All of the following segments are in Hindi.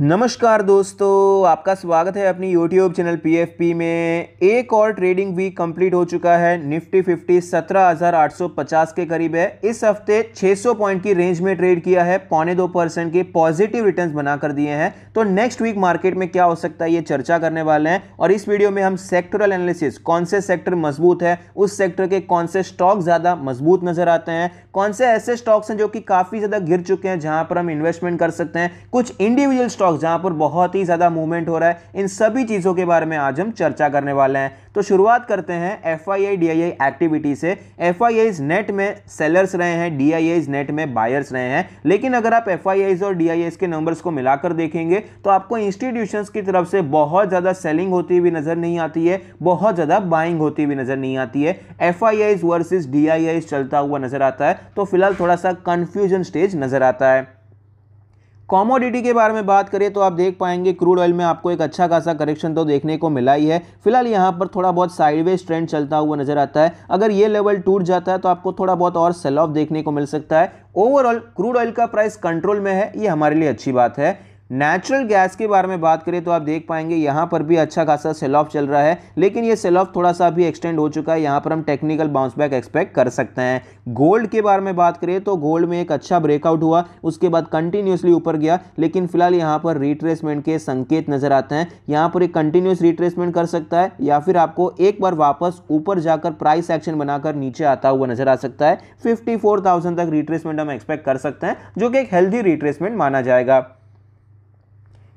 नमस्कार दोस्तों आपका स्वागत है अपनी YouTube चैनल PFP में एक और ट्रेडिंग वीक कंप्लीट हो चुका है निफ्टी 50 17,850 के करीब है इस हफ्ते 600 पॉइंट की रेंज में ट्रेड किया है पौने दो परसेंट के पॉजिटिव रिटर्न्स बनाकर दिए हैं तो नेक्स्ट वीक मार्केट में क्या हो सकता है ये चर्चा करने वाले हैं और इस वीडियो में हम सेक्टरल एनालिसिस कौन से सेक्टर मजबूत है उस सेक्टर के कौन से स्टॉक ज़्यादा मजबूत नज़र आते हैं कौन से ऐसे स्टॉक्स हैं जो कि काफ़ी ज़्यादा गिर चुके हैं जहाँ पर हम इन्वेस्टमेंट कर सकते हैं कुछ इंडिविजुअल स्टॉक स्टॉक्स जहां पर बहुत ही ज़्यादा मूवमेंट हो रहा है इन सभी चीज़ों के बारे में आज हम चर्चा करने वाले हैं तो शुरुआत करते हैं एफ आई एक्टिविटी से एफ नेट में सेलर्स रहे हैं डी नेट में बायर्स रहे हैं लेकिन अगर आप एफ और डी के नंबर्स को मिलाकर देखेंगे तो आपको इंस्टीट्यूशंस की तरफ से बहुत ज़्यादा सेलिंग होती हुई नज़र नहीं आती है बहुत ज़्यादा बाइंग होती हुई नज़र नहीं आती है F I versus D I चलता हुआ नज़र आता है तो फिलहाल थोड़ा सा कन्फ्यूजन स्टेज नज़र आता है कॉमोडिटी के बारे में बात करें तो आप देख पाएंगे क्रूड ऑयल में आपको एक अच्छा खासा करेक्शन तो देखने को मिला ही है फिलहाल यहाँ पर थोड़ा बहुत साइडवेज ट्रेंड चलता हुआ नजर आता है अगर ये लेवल टूट जाता है तो आपको थोड़ा बहुत और सेल ऑफ देखने को मिल सकता है ओवरऑल क्रूड ऑयल का प्राइस कंट्रोल में है ये हमारे लिए अच्छी बात है नेचुरल गैस के बारे में बात करें तो आप देख पाएंगे यहाँ पर भी अच्छा खासा सेल ऑफ चल रहा है लेकिन ये सेल ऑफ थोड़ा सा भी एक्सटेंड हो चुका है यहाँ पर हम टेक्निकल बाउंस बैक एक्सपेक्ट कर सकते हैं गोल्ड के बारे में बात करें तो गोल्ड में एक अच्छा ब्रेकआउट हुआ उसके बाद कंटिन्यूसली ऊपर गया लेकिन फिलहाल यहाँ पर रिट्रेसमेंट के संकेत नजर आते हैं यहाँ पर एक कंटिन्यूस रिट्रेसमेंट कर सकता है या फिर आपको एक बार वापस ऊपर जाकर प्राइस एक्शन बनाकर नीचे आता हुआ नजर आ सकता है फिफ्टी तक रिट्रेसमेंट हम एक्सपेक्ट कर सकते हैं जो कि एक हेल्दी रिट्रेसमेंट माना जाएगा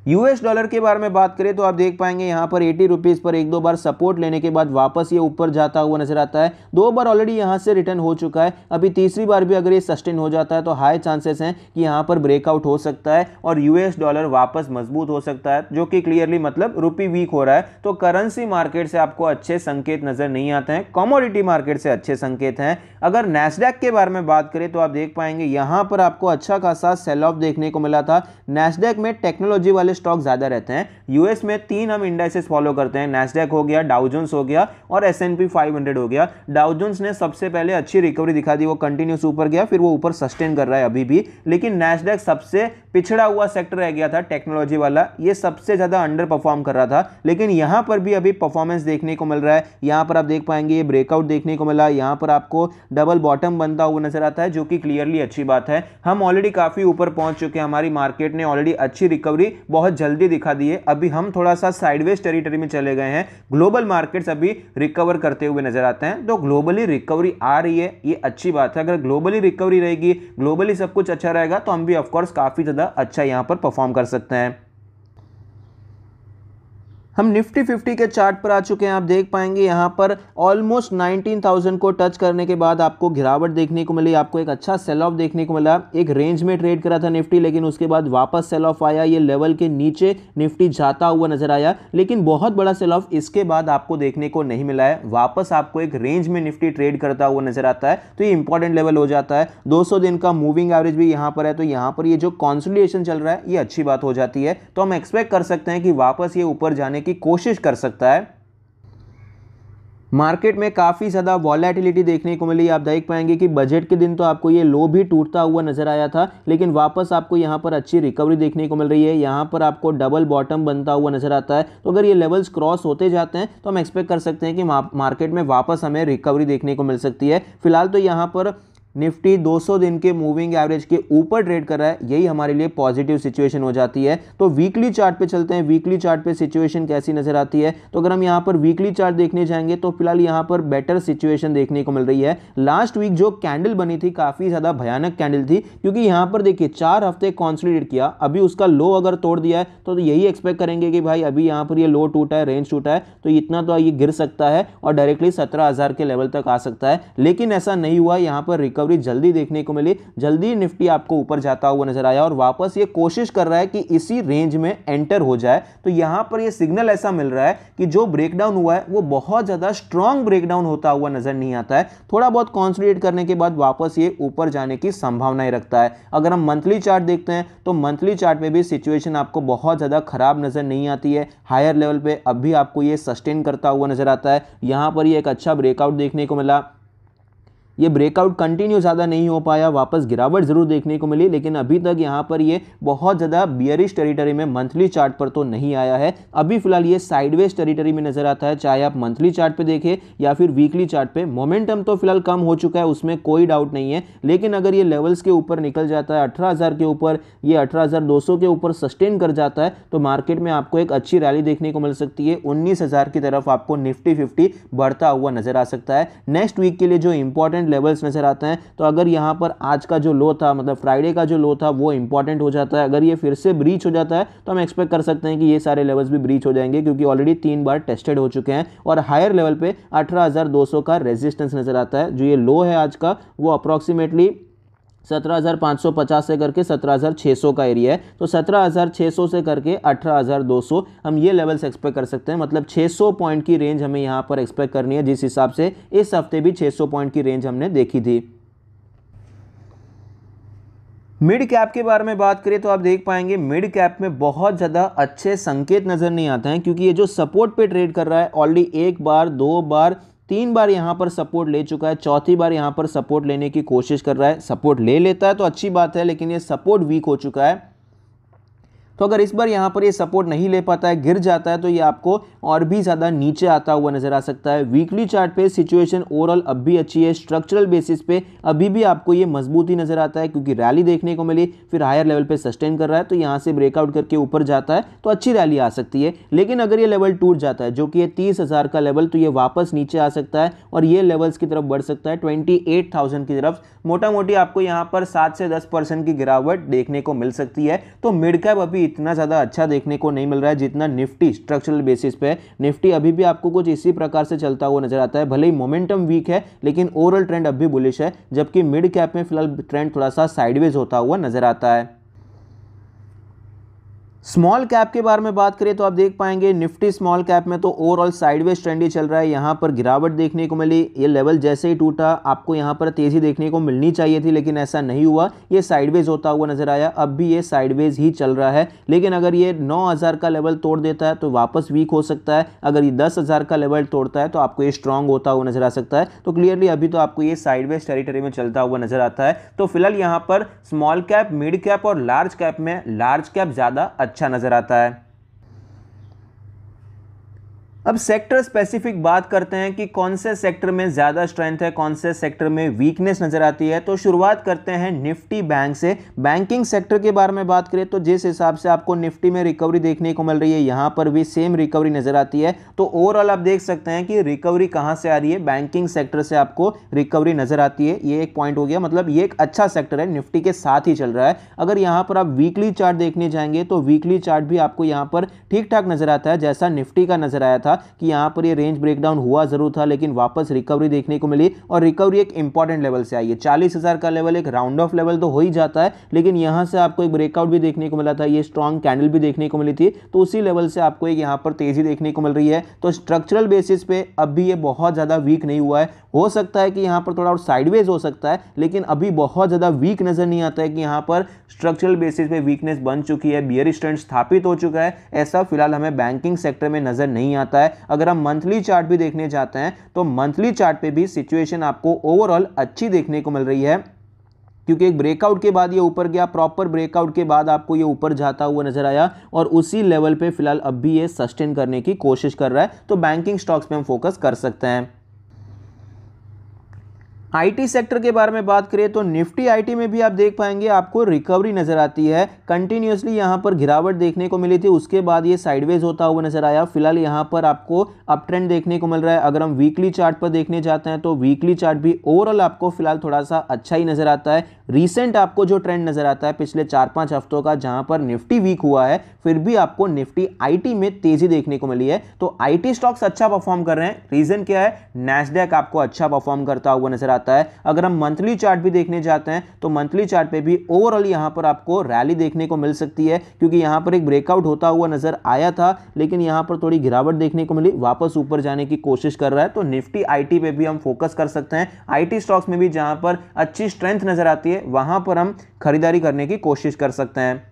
यूएस डॉलर के बारे में बात करें तो आप देख पाएंगे यहाँ पर एटी रुपीज़ पर एक दो बार सपोर्ट लेने के बाद वापस ये ऊपर जाता हुआ नजर आता है दो बार ऑलरेडी यहाँ से रिटर्न हो चुका है अभी तीसरी बार भी अगर ये सस्टेन हो जाता है तो हाई चांसेस हैं कि यहाँ पर ब्रेकआउट हो सकता है और यूएस डॉलर वापस मजबूत हो सकता है जो कि क्लियरली मतलब रुपी वीक हो रहा है तो करेंसी मार्केट से आपको अच्छे संकेत नजर नहीं आते हैं कॉमोडिटी मार्केट से अच्छे संकेत हैं अगर नैसडैक के बारे में बात करें तो आप देख पाएंगे यहाँ पर आपको अच्छा खासा सेल ऑफ देखने को मिला था नैसडैक में टेक्नोलॉजी वाले स्टॉक ज़्यादा रहते हैं यूएस में तीन हम इंडाइसेस फॉलो करते हैं नेस्डेक हो गया डाउजोन्स हो गया और S and P five hundred हो गया डाउजोन्स ने सबसे पहले अच्छी रिकवरी दिखा दी वो कंटिन्यूस ऊपर गया फिर वो ऊपर सस्टेन कर रहा है अभी भी लेकिन नेस्डेक सबसे पिछड़ा हुआ सेक्टर रह गया था टेक्नोलॉजी वाला ये सबसे ज़्यादा अंडर परफॉर्म कर रहा था लेकिन यहाँ पर भी अभी परफॉर्मेंस देखने को मिल रहा है यहाँ पर आप देख पाएंगे ये ब्रेकआउट देखने को मिला यहाँ पर आपको डबल बॉटम बनता हुआ नजर आता है जो कि क्लियरली अच्छी बात है हम ऑलरेडी काफ़ी ऊपर पहुंच चुके हैं हमारी मार्केट ने ऑलरेडी अच्छी रिकवरी बहुत बहुत जल्दी दिखा दिए अभी हम थोड़ा सा साइडवेज टेरिटरी में चले गए हैं ग्लोबल मार्केट्स अभी रिकवर करते हुए नजर आते हैं तो ग्लोबली रिकवरी आ रही है ये अच्छी बात है अगर ग्लोबली रिकवरी रहेगी ग्लोबली सब कुछ अच्छा रहेगा तो हम भी ऑफकोर्स काफ़ी ज़्यादा अच्छा यहाँ पर परफॉर्म कर सकते हैं हम निफ्टी फिफ्टी के चार्ट पर आ चुके हैं आप देख पाएंगे यहाँ पर ऑलमोस्ट 19,000 को टच करने के बाद आपको गिरावट देखने को मिली आपको एक अच्छा सेल ऑफ देखने को मिला एक रेंज में ट्रेड करा था निफ्टी लेकिन उसके बाद वापस सेल ऑफ आया ये लेवल के नीचे निफ्टी जाता हुआ नजर आया लेकिन बहुत बड़ा सेल ऑफ इसके बाद आपको देखने को नहीं मिला है वापस आपको एक रेंज में निफ्टी ट्रेड करता हुआ नजर आता है तो ये इंपॉर्टेंट लेवल हो जाता है दो दिन का मूविंग एवरेज भी यहाँ पर है तो यहाँ पर ये जो कॉन्सुलेशन चल रहा है ये अच्छी बात हो जाती है तो हम एक्सपेक्ट कर सकते हैं कि वापस ये ऊपर जाने की कोशिश कर सकता है मार्केट में काफ़ी ज़्यादा वॉलेटिलिटी देखने को मिली आप देख पाएंगे कि बजट के दिन तो आपको ये लो भी टूटता हुआ नज़र आया था लेकिन वापस आपको यहाँ पर अच्छी रिकवरी देखने को मिल रही है यहाँ पर आपको डबल बॉटम बनता हुआ नज़र आता है तो अगर ये लेवल्स क्रॉस होते जाते हैं तो हम एक्सपेक्ट कर सकते हैं कि मार्केट में वापस हमें रिकवरी देखने को मिल सकती है फिलहाल तो यहाँ पर निफ्टी 200 दिन के मूविंग एवरेज के ऊपर ट्रेड कर रहा है यही हमारे लिए पॉजिटिव सिचुएशन हो जाती है तो वीकली चार्ट पे चलते हैं वीकली चार्ट पे सिचुएशन कैसी नजर आती है तो अगर हम यहाँ पर वीकली चार्ट देखने जाएंगे तो फिलहाल यहाँ पर बेटर सिचुएशन देखने को मिल रही है लास्ट वीक जो कैंडल बनी थी काफ़ी ज़्यादा भयानक कैंडल थी क्योंकि यहाँ पर देखिए चार हफ्ते कॉन्सोलिडेट किया अभी उसका लो अगर तोड़ दिया है तो, यही एक्सपेक्ट करेंगे कि भाई अभी यहाँ पर ये लो टूटा है रेंज टूटा है तो इतना तो ये गिर सकता है और डायरेक्टली सत्रह के लेवल तक आ सकता है लेकिन ऐसा नहीं हुआ यहाँ पर रिकवर रिकवरी जल्दी देखने को मिली जल्दी निफ्टी आपको ऊपर जाता हुआ नजर आया और वापस ये कोशिश कर रहा है कि इसी रेंज में एंटर हो जाए तो यहां पर ये सिग्नल ऐसा मिल रहा है कि जो ब्रेकडाउन हुआ है वो बहुत ज़्यादा स्ट्रॉन्ग ब्रेकडाउन होता हुआ नजर नहीं आता है थोड़ा बहुत कॉन्सेंट्रेट करने के बाद वापस ये ऊपर जाने की संभावनाएं रखता है अगर हम मंथली चार्ट देखते हैं तो मंथली चार्ट में भी सिचुएशन आपको बहुत ज़्यादा खराब नज़र नहीं आती है हायर लेवल पर अब भी आपको ये सस्टेन करता हुआ नजर आता है यहां पर ये एक अच्छा ब्रेकआउट देखने को मिला ये ब्रेकआउट कंटिन्यू ज़्यादा नहीं हो पाया वापस गिरावट ज़रूर देखने को मिली लेकिन अभी तक यहाँ पर ये बहुत ज़्यादा बियरिश टेरिटरी में मंथली चार्ट पर तो नहीं आया है अभी फिलहाल ये साइडवेज टेरिटरी में नज़र आता है चाहे आप मंथली चार्ट पे देखें या फिर वीकली चार्ट पे मोमेंटम तो फिलहाल कम हो चुका है उसमें कोई डाउट नहीं है लेकिन अगर ये लेवल्स के ऊपर निकल जाता है अठारह के ऊपर ये अठारह के ऊपर सस्टेन कर जाता है तो मार्केट में आपको एक अच्छी रैली देखने को मिल सकती है उन्नीस की तरफ आपको निफ्टी फिफ्टी बढ़ता हुआ नज़र आ सकता है नेक्स्ट वीक के लिए जो इंपॉर्टेंट इंपॉर्टेंट लेवल्स नज़र आते हैं तो अगर यहाँ पर आज का जो लो था मतलब फ्राइडे का जो लो था वो इंपॉर्टेंट हो जाता है अगर ये फिर से ब्रीच हो जाता है तो हम एक्सपेक्ट कर सकते हैं कि ये सारे लेवल्स भी ब्रीच हो जाएंगे क्योंकि ऑलरेडी तीन बार टेस्टेड हो चुके हैं और हायर लेवल पे अठारह का रेजिस्टेंस नज़र आता है जो ये लो है आज का वो अप्रॉक्सीमेटली 17,550 से करके 17,600 का एरिया है तो 17,600 से करके 18,200 हम ये लेवल्स एक्सपेक्ट कर सकते हैं मतलब 600 पॉइंट की रेंज हमें यहाँ पर एक्सपेक्ट करनी है जिस हिसाब से इस हफ्ते भी 600 पॉइंट की रेंज हमने देखी थी मिड कैप के बारे में बात करें तो आप देख पाएंगे मिड कैप में बहुत ज़्यादा अच्छे संकेत नज़र नहीं आते हैं क्योंकि ये जो सपोर्ट पे ट्रेड कर रहा है ऑलरेडी एक बार दो बार तीन बार यहाँ पर सपोर्ट ले चुका है चौथी बार यहाँ पर सपोर्ट लेने की कोशिश कर रहा है सपोर्ट ले लेता है तो अच्छी बात है लेकिन ये सपोर्ट वीक हो चुका है तो अगर इस बार यहाँ पर ये सपोर्ट नहीं ले पाता है गिर जाता है तो ये आपको और भी ज़्यादा नीचे आता हुआ नजर आ सकता है वीकली चार्ट पे सिचुएशन ओवरऑल अब भी अच्छी है स्ट्रक्चरल बेसिस पे अभी भी आपको ये मजबूती नजर आता है क्योंकि रैली देखने को मिली फिर हायर लेवल पे सस्टेन कर रहा है तो यहाँ से ब्रेकआउट करके ऊपर जाता है तो अच्छी रैली आ सकती है लेकिन अगर ये लेवल टूट जाता है जो कि ये तीस हज़ार का लेवल तो ये वापस नीचे आ सकता है और ये लेवल्स की तरफ बढ़ सकता है ट्वेंटी एट थाउजेंड की तरफ मोटा मोटी आपको यहाँ पर सात से दस परसेंट की गिरावट देखने को मिल सकती है तो मिड कैप अभी इतना ज़्यादा अच्छा देखने को नहीं मिल रहा है जितना निफ्टी स्ट्रक्चरल बेसिस पे निफ्टी अभी भी आपको कुछ इसी प्रकार से चलता हुआ नजर आता है भले ही मोमेंटम वीक है लेकिन ओवरऑल ट्रेंड अभी बुलिश है जबकि मिड कैप में फिलहाल ट्रेंड थोड़ा सा साइडवेज होता हुआ नजर आता है स्मॉल कैप के बारे में बात करें तो आप देख पाएंगे निफ्टी स्मॉल कैप में तो ओवरऑल साइडवेज ट्रेंड ही चल रहा है यहाँ पर गिरावट देखने को मिली ये लेवल जैसे ही टूटा आपको यहाँ पर तेज़ी देखने को मिलनी चाहिए थी लेकिन ऐसा नहीं हुआ ये साइडवेज होता हुआ नजर आया अब भी ये साइडवेज ही चल रहा है लेकिन अगर ये नौ का लेवल तोड़ देता है तो वापस वीक हो सकता है अगर ये दस का लेवल तोड़ता है तो आपको ये स्ट्रांग होता हुआ नजर आ सकता है तो क्लियरली अभी तो आपको ये साइडवेज टेरिटरी में चलता हुआ नजर आता है तो फिलहाल यहाँ पर स्मॉल कैप मिड कैप और लार्ज कैप में लार्ज कैप ज़्यादा अच्छा नज़र आता है अब सेक्टर स्पेसिफिक बात करते हैं कि कौन से सेक्टर में ज़्यादा स्ट्रेंथ है कौन से सेक्टर में वीकनेस नज़र आती है तो शुरुआत करते हैं निफ्टी बैंक से बैंकिंग सेक्टर के बारे में बात करें तो जिस हिसाब से आपको निफ्टी में रिकवरी देखने को मिल रही है यहाँ पर भी सेम रिकवरी नज़र आती है तो ओवरऑल आप देख सकते हैं कि रिकवरी कहाँ से आ रही है बैंकिंग सेक्टर से आपको रिकवरी नज़र आती है ये एक पॉइंट हो गया मतलब ये एक अच्छा सेक्टर है निफ्टी के साथ ही चल रहा है अगर यहाँ पर आप वीकली चार्ट देखने जाएंगे तो वीकली चार्ट भी आपको यहाँ पर ठीक ठाक नज़र आता है जैसा निफ्टी का नज़र आया था मिला कि यहाँ पर ये रेंज ब्रेकडाउन हुआ जरूर था लेकिन वापस रिकवरी देखने को मिली और रिकवरी एक इंपॉर्टेंट लेवल से आई है चालीस हज़ार का लेवल एक राउंड ऑफ लेवल तो हो ही जाता है लेकिन यहाँ से आपको एक ब्रेकआउट भी देखने को मिला था ये स्ट्रॉन्ग कैंडल भी देखने को मिली थी तो उसी लेवल से आपको एक यहाँ पर तेज़ी देखने को मिल रही है तो स्ट्रक्चरल बेसिस पे अब भी ये बहुत ज़्यादा वीक नहीं हुआ है हो सकता है कि यहाँ पर थोड़ा और साइडवेज हो सकता है लेकिन अभी बहुत ज़्यादा वीक नज़र नहीं आता है कि यहाँ पर स्ट्रक्चरल बेसिस पे वीकनेस बन चुकी है बियर स्टैंड स्थापित हो चुका है ऐसा फिलहाल हमें बैंकिंग सेक्टर में नज़र नहीं आता है है अगर हम मंथली चार्ट भी देखने जाते हैं तो मंथली चार्ट पे भी सिचुएशन आपको ओवरऑल अच्छी देखने को मिल रही है क्योंकि एक ब्रेकआउट के बाद ये ऊपर गया प्रॉपर ब्रेकआउट के बाद आपको ये ऊपर जाता हुआ नजर आया और उसी लेवल पे फिलहाल अब भी ये सस्टेन करने की कोशिश कर रहा है तो बैंकिंग स्टॉक्स पे हम फोकस कर सकते हैं आईटी सेक्टर के बारे में बात करें तो निफ्टी आईटी में भी आप देख पाएंगे आपको रिकवरी नजर आती है कंटिन्यूसली यहाँ पर गिरावट देखने को मिली थी उसके बाद ये साइडवेज होता हुआ नजर आया फिलहाल यहां पर आपको अप ट्रेंड देखने को मिल रहा है अगर हम वीकली चार्ट पर देखने जाते हैं तो वीकली चार्ट भी ओवरऑल आपको फिलहाल थोड़ा सा अच्छा ही नजर आता है रिसेंट आपको जो ट्रेंड नजर आता है पिछले चार पांच हफ्तों का जहां पर निफ्टी वीक हुआ है फिर भी आपको निफ्टी आईटी में तेजी देखने को मिली है तो आईटी स्टॉक्स अच्छा परफॉर्म कर रहे हैं रीजन क्या है नेशडेक आपको अच्छा परफॉर्म करता हुआ नजर आता आता है अगर हम मंथली चार्ट भी देखने जाते हैं तो मंथली चार्ट पे भी ओवरऑल यहाँ पर आपको रैली देखने को मिल सकती है क्योंकि यहाँ पर एक ब्रेकआउट होता हुआ नजर आया था लेकिन यहाँ पर थोड़ी गिरावट देखने को मिली वापस ऊपर जाने की कोशिश कर रहा है तो निफ्टी आईटी पे भी हम फोकस कर सकते हैं आई स्टॉक्स में भी जहां पर अच्छी स्ट्रेंथ नजर आती है वहां पर हम खरीदारी करने की कोशिश कर सकते हैं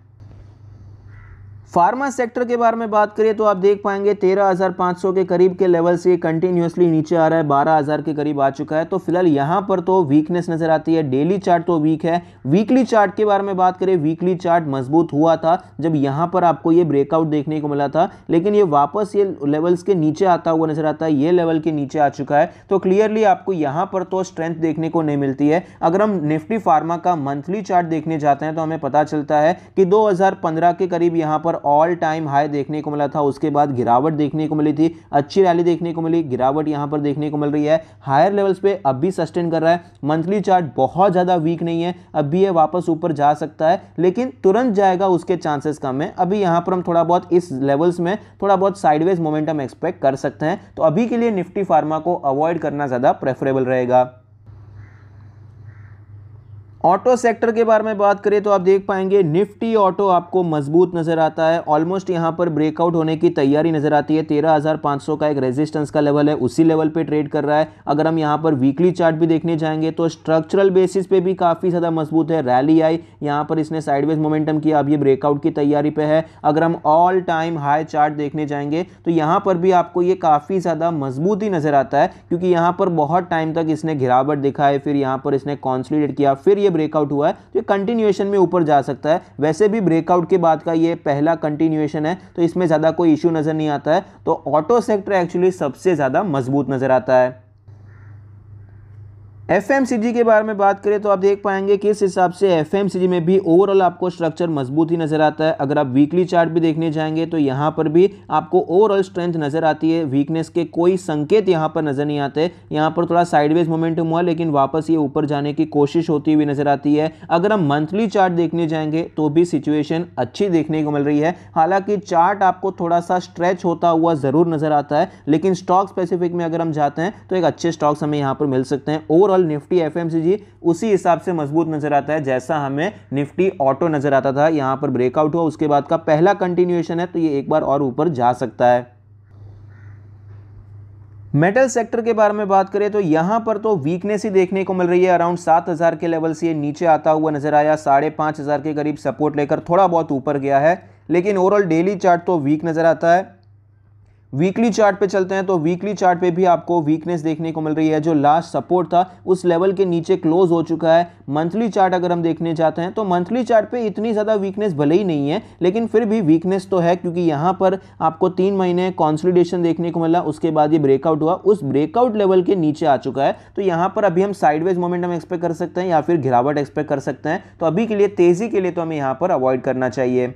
फार्मा सेक्टर के बारे में बात करें तो आप देख पाएंगे 13,500 के करीब के लेवल से कंटिन्यूसली नीचे आ रहा है 12,000 के करीब आ चुका है तो फिलहाल यहाँ पर तो वीकनेस नज़र आती है डेली चार्ट तो वीक है वीकली चार्ट के बारे में बात करें वीकली चार्ट मजबूत हुआ था जब यहाँ पर आपको ये ब्रेकआउट देखने को मिला था लेकिन ये वापस ये लेवल्स के नीचे आता हुआ नज़र आता है ये लेवल के नीचे आ चुका है तो क्लियरली आपको यहाँ पर तो स्ट्रेंथ देखने को नहीं मिलती है अगर हम निफ्टी फार्मा का मंथली चार्ट देखने जाते हैं तो हमें पता चलता है कि दो के करीब यहाँ पर ऑल टाइम हाई देखने को मिला था उसके बाद गिरावट देखने को मिली थी अच्छी रैली देखने को मिली गिरावट यहाँ पर देखने को मिल रही है हायर लेवल्स पे अब भी सस्टेन कर रहा है मंथली चार्ट बहुत ज़्यादा वीक नहीं है अब भी ये वापस ऊपर जा सकता है लेकिन तुरंत जाएगा उसके चांसेस कम है अभी यहाँ पर हम थोड़ा बहुत इस लेवल्स में थोड़ा बहुत साइडवेज मोमेंटम एक्सपेक्ट कर सकते हैं तो अभी के लिए निफ्टी फार्मा को अवॉइड करना ज़्यादा प्रेफरेबल रहेगा ऑटो सेक्टर के बारे में बात करें तो आप देख पाएंगे निफ्टी ऑटो आपको मजबूत नज़र आता है ऑलमोस्ट यहां पर ब्रेकआउट होने की तैयारी नज़र आती है 13,500 का एक रेजिस्टेंस का लेवल है उसी लेवल पे ट्रेड कर रहा है अगर हम यहाँ पर वीकली चार्ट भी देखने जाएंगे तो स्ट्रक्चरल बेसिस पे भी काफ़ी ज़्यादा मजबूत है रैली आई यहाँ पर इसने साइडवेज मोमेंटम किया अब ये ब्रेकआउट की तैयारी पर है अगर हम ऑल टाइम हाई चार्ट देखने जाएंगे तो यहाँ पर भी आपको ये काफ़ी ज़्यादा मजबूती नज़र आता है क्योंकि यहाँ पर बहुत टाइम तक इसने गिरावट दिखा है फिर यहाँ पर इसने कॉन्सलीडेट किया फिर ये ब्रेकआउट हुआ है तो ये कंटिन्यूएशन में ऊपर जा सकता है वैसे भी ब्रेकआउट के बाद का ये पहला कंटिन्यूएशन है तो इसमें ज़्यादा कोई इशू नज़र नहीं आता है तो ऑटो सेक्टर एक्चुअली सबसे ज़्यादा मजबूत नज़र आता है एफ के बारे में बात करें तो आप देख पाएंगे कि इस हिसाब से एफ में भी ओवरऑल आपको स्ट्रक्चर मजबूत ही नज़र आता है अगर आप वीकली चार्ट भी देखने जाएंगे तो यहाँ पर भी आपको ओवरऑल स्ट्रेंथ नज़र आती है वीकनेस के कोई संकेत यहाँ पर नज़र नहीं आते यहाँ पर थोड़ा साइडवेज मोमेंटम हुआ लेकिन वापस ये ऊपर जाने की कोशिश होती हुई नज़र आती है अगर हम मंथली चार्ट देखने जाएंगे तो भी सिचुएशन अच्छी देखने को मिल रही है हालांकि चार्ट आपको थोड़ा सा स्ट्रेच होता हुआ ज़रूर नज़र आता है लेकिन स्टॉक स्पेसिफिक में अगर हम जाते हैं तो एक अच्छे स्टॉक्स हमें यहाँ पर मिल सकते हैं ओवरऑल ओवरऑल निफ्टी एफ उसी हिसाब से मजबूत नजर आता है जैसा हमें निफ्टी ऑटो नजर आता था यहां पर ब्रेकआउट हुआ उसके बाद का पहला कंटिन्यूएशन है तो ये एक बार और ऊपर जा सकता है मेटल सेक्टर के बारे में बात करें तो यहाँ पर तो वीकनेस ही देखने को मिल रही है अराउंड सात हज़ार के लेवल से नीचे आता हुआ नजर आया साढ़े पाँच हज़ार के करीब सपोर्ट लेकर थोड़ा बहुत ऊपर गया है लेकिन ओवरऑल डेली चार्ट तो वीक नज़र आता है वीकली चार्ट पे चलते हैं तो वीकली चार्ट पे भी आपको वीकनेस देखने को मिल रही है जो लास्ट सपोर्ट था उस लेवल के नीचे क्लोज हो चुका है मंथली चार्ट अगर हम देखने जाते हैं तो मंथली चार्ट पे इतनी ज़्यादा वीकनेस भले ही नहीं है लेकिन फिर भी वीकनेस तो है क्योंकि यहाँ पर आपको तीन महीने कॉन्सोलिडेशन देखने को मिला उसके बाद ये ब्रेकआउट हुआ उस ब्रेकआउट लेवल के नीचे आ चुका है तो यहाँ पर अभी हम साइडवेज मोमेंट हम एक्सपेक्ट कर सकते हैं या फिर गिरावट एक्सपेक्ट कर सकते हैं तो अभी के लिए तेज़ी के लिए तो हमें यहाँ पर अवॉइड करना चाहिए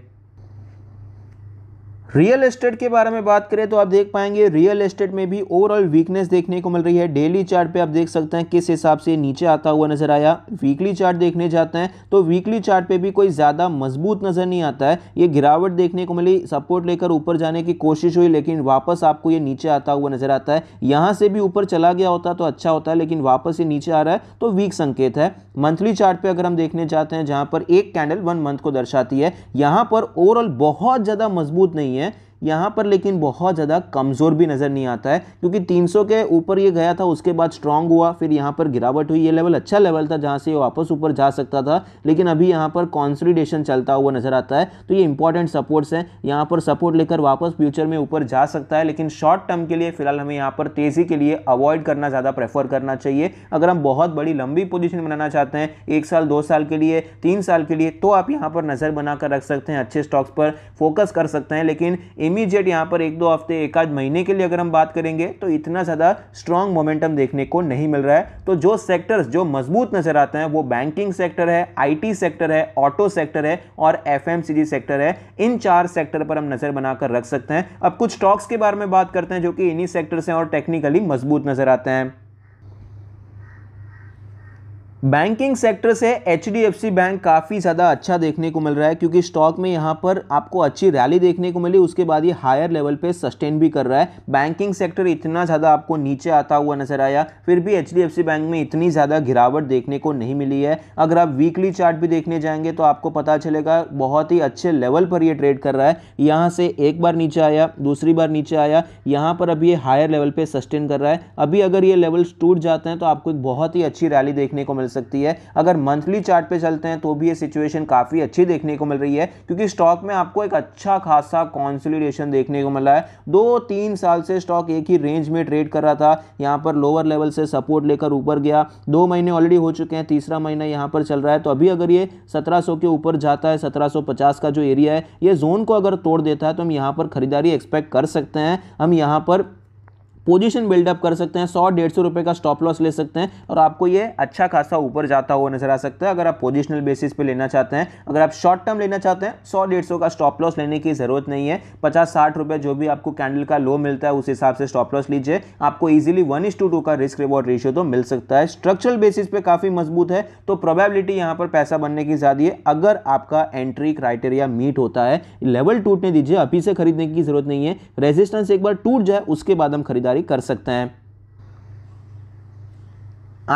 रियल एस्टेट के बारे में बात करें तो आप देख पाएंगे रियल एस्टेट में भी ओवरऑल वीकनेस देखने को मिल रही है डेली चार्ट पे आप देख सकते हैं किस हिसाब से नीचे आता हुआ नजर आया वीकली चार्ट देखने जाते हैं तो वीकली चार्ट पे भी कोई ज़्यादा मजबूत नज़र नहीं आता है ये गिरावट देखने को मिली सपोर्ट लेकर ऊपर जाने की कोशिश हुई लेकिन वापस आपको ये नीचे आता हुआ नजर आता है यहाँ से भी ऊपर चला गया होता तो अच्छा होता है लेकिन वापस ये नीचे आ रहा है तो वीक संकेत है मंथली चार्ट अगर हम देखने जाते हैं जहाँ पर एक कैंडल वन मंथ को दर्शाती है यहाँ पर ओवरऑल बहुत ज़्यादा मजबूत नहीं है यहाँ पर लेकिन बहुत ज़्यादा कमज़ोर भी नज़र नहीं आता है क्योंकि 300 के ऊपर ये गया था उसके बाद स्ट्रांग हुआ फिर यहाँ पर गिरावट हुई ये लेवल अच्छा लेवल था जहाँ से ये वापस ऊपर जा सकता था लेकिन अभी यहाँ पर कॉन्सोलिडेशन चलता हुआ नज़र आता है तो ये इंपॉर्टेंट सपोर्ट्स हैं यहाँ पर सपोर्ट लेकर वापस फ्यूचर में ऊपर जा सकता है लेकिन शॉर्ट टर्म के लिए फिलहाल हमें यहाँ पर तेज़ी के लिए अवॉइड करना ज़्यादा प्रेफर करना चाहिए अगर हम बहुत बड़ी लंबी पोजिशन बनाना चाहते हैं एक साल दो साल के लिए तीन साल के लिए तो आप यहाँ पर नज़र बना रख सकते हैं अच्छे स्टॉक्स पर फोकस कर सकते हैं लेकिन इमीजिएट यहाँ पर एक दो हफ्ते एक आध महीने के लिए अगर हम बात करेंगे तो इतना ज़्यादा स्ट्रॉन्ग मोमेंटम देखने को नहीं मिल रहा है तो जो सेक्टर्स जो मजबूत नजर आते हैं वो बैंकिंग सेक्टर है आईटी सेक्टर है ऑटो सेक्टर है और एफ सेक्टर है इन चार सेक्टर पर हम नज़र बनाकर रख सकते हैं अब कुछ स्टॉक्स के बारे में बात करते हैं जो कि इन्हीं सेक्टर हैं और टेक्निकली मजबूत नज़र आते हैं बैंकिंग सेक्टर से एच बैंक काफ़ी ज़्यादा अच्छा देखने को मिल रहा है क्योंकि स्टॉक में यहाँ पर आपको अच्छी रैली देखने को मिली उसके बाद ये हायर लेवल पे सस्टेन भी कर रहा है बैंकिंग सेक्टर इतना ज़्यादा आपको नीचे आता हुआ नजर आया फिर भी एच बैंक में इतनी ज़्यादा गिरावट देखने को नहीं मिली है अगर आप वीकली चार्ट भी देखने जाएंगे तो आपको पता चलेगा बहुत ही अच्छे लेवल पर ये ट्रेड कर रहा है यहाँ से एक बार नीचे आया दूसरी बार नीचे आया यहाँ पर अभी ये हायर लेवल पर सस्टेन कर रहा है अभी अगर ये लेवल्स टूट जाते हैं तो आपको एक बहुत ही अच्छी रैली देखने को मिल मिल सकती है अगर मंथली चार्ट पे चलते हैं तो भी ये सिचुएशन काफ़ी अच्छी देखने को मिल रही है क्योंकि स्टॉक में आपको एक अच्छा खासा कॉन्सोलिडेशन देखने को मिला है दो तीन साल से स्टॉक एक ही रेंज में ट्रेड कर रहा था यहाँ पर लोअर लेवल से सपोर्ट लेकर ऊपर गया दो महीने ऑलरेडी हो चुके हैं तीसरा महीना यहाँ पर चल रहा है तो अभी अगर ये सत्रह के ऊपर जाता है सत्रह का जो एरिया है ये जोन को अगर तोड़ देता है तो हम यहाँ पर खरीदारी एक्सपेक्ट कर सकते हैं हम यहाँ पर पोजीशन बिल्डअप कर सकते हैं सौ डेढ़ सौ रुपये का स्टॉप लॉस ले सकते हैं और आपको ये अच्छा खासा ऊपर जाता हुआ नजर आ सकता है अगर आप पोजिशनल बेसिस पे लेना चाहते हैं अगर आप शॉर्ट टर्म लेना चाहते हैं सौ डेढ़ सौ का स्टॉप लॉस लेने की ज़रूरत नहीं है पचास साठ रुपये जो भी आपको कैंडल का लो मिलता है उस हिसाब से स्टॉप लॉस लीजिए आपको easily one is to two का रिस्क रिवॉर्ड रेशियो तो मिल सकता है स्ट्रक्चरल बेसिस पे काफ़ी मजबूत है तो प्रोबेबिलिटी यहाँ पर पैसा बनने की ज़्यादा है अगर आपका एंट्री क्राइटेरिया मीट होता है लेवल टूटने दीजिए अभी से खरीदने की जरूरत नहीं है रेजिस्टेंस एक बार टूट जाए उसके बाद हम खरीदारी जानकारी कर सकते हैं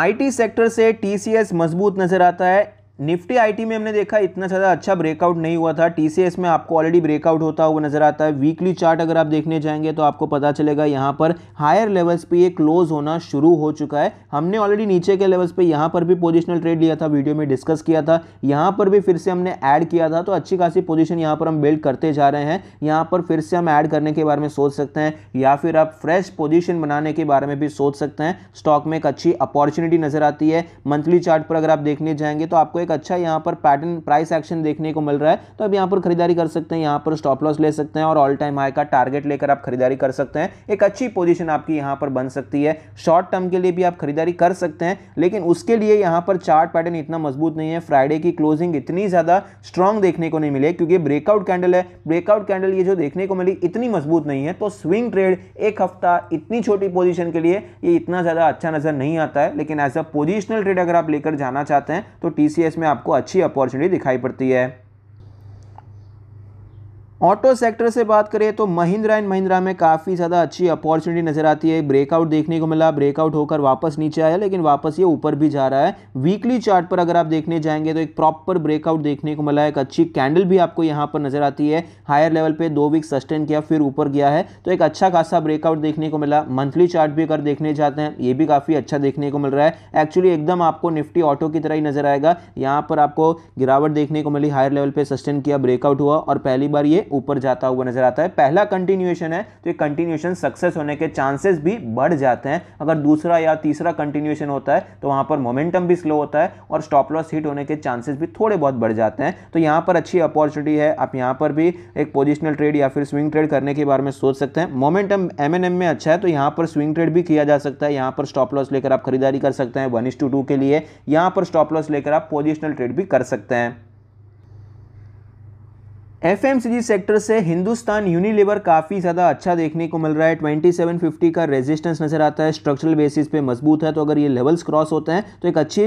आईटी सेक्टर से टीसीएस मजबूत नज़र आता है निफ्टी आईटी में हमने देखा इतना ज़्यादा अच्छा ब्रेकआउट नहीं हुआ था टीसीएस में आपको ऑलरेडी ब्रेकआउट होता हुआ नज़र आता है वीकली चार्ट अगर आप देखने जाएंगे तो आपको पता चलेगा यहाँ पर हायर लेवल्स पे ये क्लोज होना शुरू हो चुका है हमने ऑलरेडी नीचे के लेवल्स पे यहाँ पर भी पोजिशनल ट्रेड लिया था वीडियो में डिस्कस किया था यहाँ पर भी फिर से हमने ऐड किया था तो अच्छी खासी पोजिशन यहाँ पर हम बिल्ड करते जा रहे हैं यहाँ पर फिर से हम ऐड करने के बारे में सोच सकते हैं या फिर आप फ्रेश पोजिशन बनाने के बारे में भी सोच सकते हैं स्टॉक में एक अच्छी अपॉर्चुनिटी नज़र आती है मंथली चार्ट पर अगर आप देखने जाएंगे तो आपको एक अच्छा यहाँ पर पैटर्न प्राइस एक्शन देखने को मिल रहा है तो अब यहाँ पर खरीदारी कर सकते हैं यहाँ पर स्टॉप लॉस ले सकते हैं और ऑल टाइम हाई का टारगेट लेकर आप खरीदारी कर सकते हैं एक अच्छी पोजिशन आपकी यहाँ पर बन सकती है शॉर्ट टर्म के लिए भी आप खरीदारी कर सकते हैं लेकिन उसके लिए यहाँ पर चार्ट पैटर्न इतना मजबूत नहीं है फ्राइडे की क्लोजिंग इतनी ज़्यादा स्ट्रांग देखने को नहीं मिले क्योंकि ब्रेकआउट कैंडल है ब्रेकआउट कैंडल ये जो देखने को मिली इतनी मजबूत नहीं है तो स्विंग ट्रेड एक हफ्ता इतनी छोटी पोजिशन के लिए ये इतना ज़्यादा अच्छा नज़र नहीं आता है लेकिन एज अ पोजिशनल ट्रेड अगर आप लेकर जाना चाहते हैं तो टी में आपको अच्छी अपॉर्चुनिटी दिखाई पड़ती है ऑटो सेक्टर से बात करें तो महिंद्रा एंड महिंद्रा में काफ़ी ज़्यादा अच्छी अपॉर्चुनिटी नज़र आती है ब्रेकआउट देखने को मिला ब्रेकआउट होकर वापस नीचे आया लेकिन वापस ये ऊपर भी जा रहा है वीकली चार्ट पर अगर आप देखने जाएंगे तो एक प्रॉपर ब्रेकआउट देखने को मिला एक अच्छी कैंडल भी आपको यहाँ पर नज़र आती है हायर लेवल पर दो वीक सस्टेन किया फिर ऊपर गया है तो एक अच्छा खासा ब्रेकआउट देखने को मिला मंथली चार्ट भी अगर देखने जाते हैं ये भी काफ़ी अच्छा देखने को मिल रहा है एक्चुअली एकदम आपको निफ्टी ऑटो की तरह ही नज़र आएगा यहाँ पर आपको गिरावट देखने को मिली हायर लेवल पर सस्टेन किया ब्रेकआउट हुआ और पहली बार ये ऊपर जाता हुआ नजर आता है पहला कंटिन्यूएशन है तो ये कंटिन्यूएशन सक्सेस होने के चांसेस भी बढ़ जाते हैं अगर दूसरा या तीसरा कंटिन्यूएशन होता है तो वहां पर मोमेंटम भी स्लो होता है और स्टॉप लॉस हिट होने के चांसेस भी थोड़े बहुत बढ़ जाते हैं तो यहाँ पर अच्छी अपॉर्चुनिटी है आप यहाँ पर भी एक पोजिशनल ट्रेड या फिर स्विंग ट्रेड करने के बारे में सोच सकते हैं मोमेंटम एम में अच्छा है तो यहाँ पर स्विंग ट्रेड भी किया जा सकता है यहाँ पर स्टॉप लॉस लेकर आप खरीदारी कर सकते हैं वन के लिए यहाँ पर स्टॉप लॉस लेकर आप पोजिशनल ट्रेड भी कर सकते हैं एफ सेक्टर से हिंदुस्तान यूनिलीवर काफ़ी ज़्यादा अच्छा देखने को मिल रहा है 2750 का रेजिस्टेंस नज़र आता है स्ट्रक्चरल बेसिस पे मजबूत है तो अगर ये लेवल्स क्रॉस होते हैं तो एक अच्छी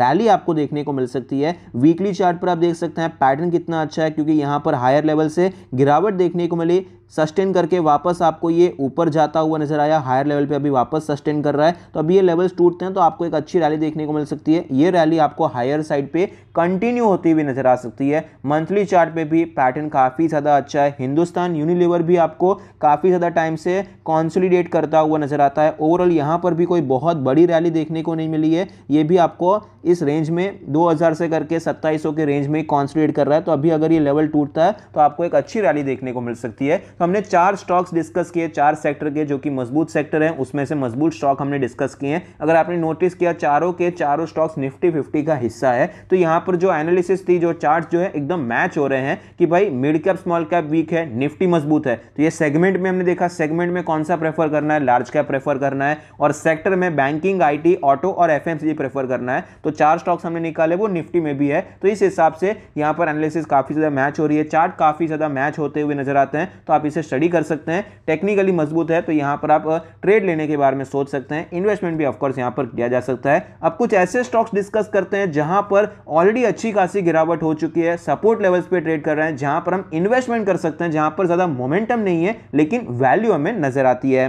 रैली आपको देखने को मिल सकती है वीकली चार्ट पर आप देख सकते हैं पैटर्न कितना अच्छा है क्योंकि यहाँ पर हायर लेवल से गिरावट देखने को मिली सस्टेन करके वापस आपको ये ऊपर जाता हुआ नजर आया हायर लेवल पे अभी वापस सस्टेन कर रहा है तो अभी ये लेवल्स टूटते हैं तो आपको एक अच्छी रैली देखने को मिल सकती है ये रैली आपको हायर साइड पे कंटिन्यू होती हुई नजर आ सकती है मंथली चार्ट पे भी पैटर्न काफ़ी ज़्यादा अच्छा है हिंदुस्तान यूनिलीवर भी आपको काफ़ी ज़्यादा टाइम से कॉन्सोलीडेट करता हुआ नजर आता है ओवरऑल यहाँ पर भी कोई बहुत बड़ी रैली देखने को नहीं मिली है ये भी आपको इस रेंज में दो से करके 2700 के रेंज में कॉन्सोलीट कर रहा है तो अभी अगर ये लेवल टूटता है तो आपको एक अच्छी रैली देखने को मिल सकती है तो हमने चार स्टॉक्स डिस्कस किए चार सेक्टर के जो कि मजबूत सेक्टर हैं उसमें से मजबूत स्टॉक हमने डिस्कस किए हैं अगर आपने नोटिस किया चारों के चारों स्टॉक्स निफ्टी फिफ्टी का हिस्सा है तो यहाँ पर जो एनालिसिस थी जो चार्ट जो है एकदम मैच हो रहे हैं कि भाई mid cap small cap weak है निफ्टी मजबूत है तो ये सेगमेंट में हमने देखा सेगमेंट में कौन सा प्रेफर करना है लार्ज कैप प्रेफर करना है और सेक्टर में बैंकिंग आई ऑटो और एफ प्रेफर करना है तो चार स्टॉक्स हमने निकाले वो निफ्टी में भी है तो इस हिसाब से यहाँ पर एनालिसिस काफी ज्यादा मैच हो रही है चार्ट काफी ज्यादा मैच होते हुए नजर आते हैं तो आप इसे स्टडी कर सकते हैं टेक्निकली मजबूत है तो यहाँ पर आप ट्रेड लेने के बारे में सोच सकते हैं इन्वेस्टमेंट भी ऑफकोर्स यहाँ पर किया जा सकता है अब कुछ ऐसे स्टॉक्स डिस्कस करते हैं जहाँ पर ऑलरेडी अच्छी खासी गिरावट हो चुकी है सपोर्ट लेवल्स पर ट्रेड कर रहे हैं जहाँ पर हम इन्वेस्टमेंट कर सकते हैं जहाँ पर ज़्यादा मोमेंटम नहीं है लेकिन वैल्यू हमें नज़र आती है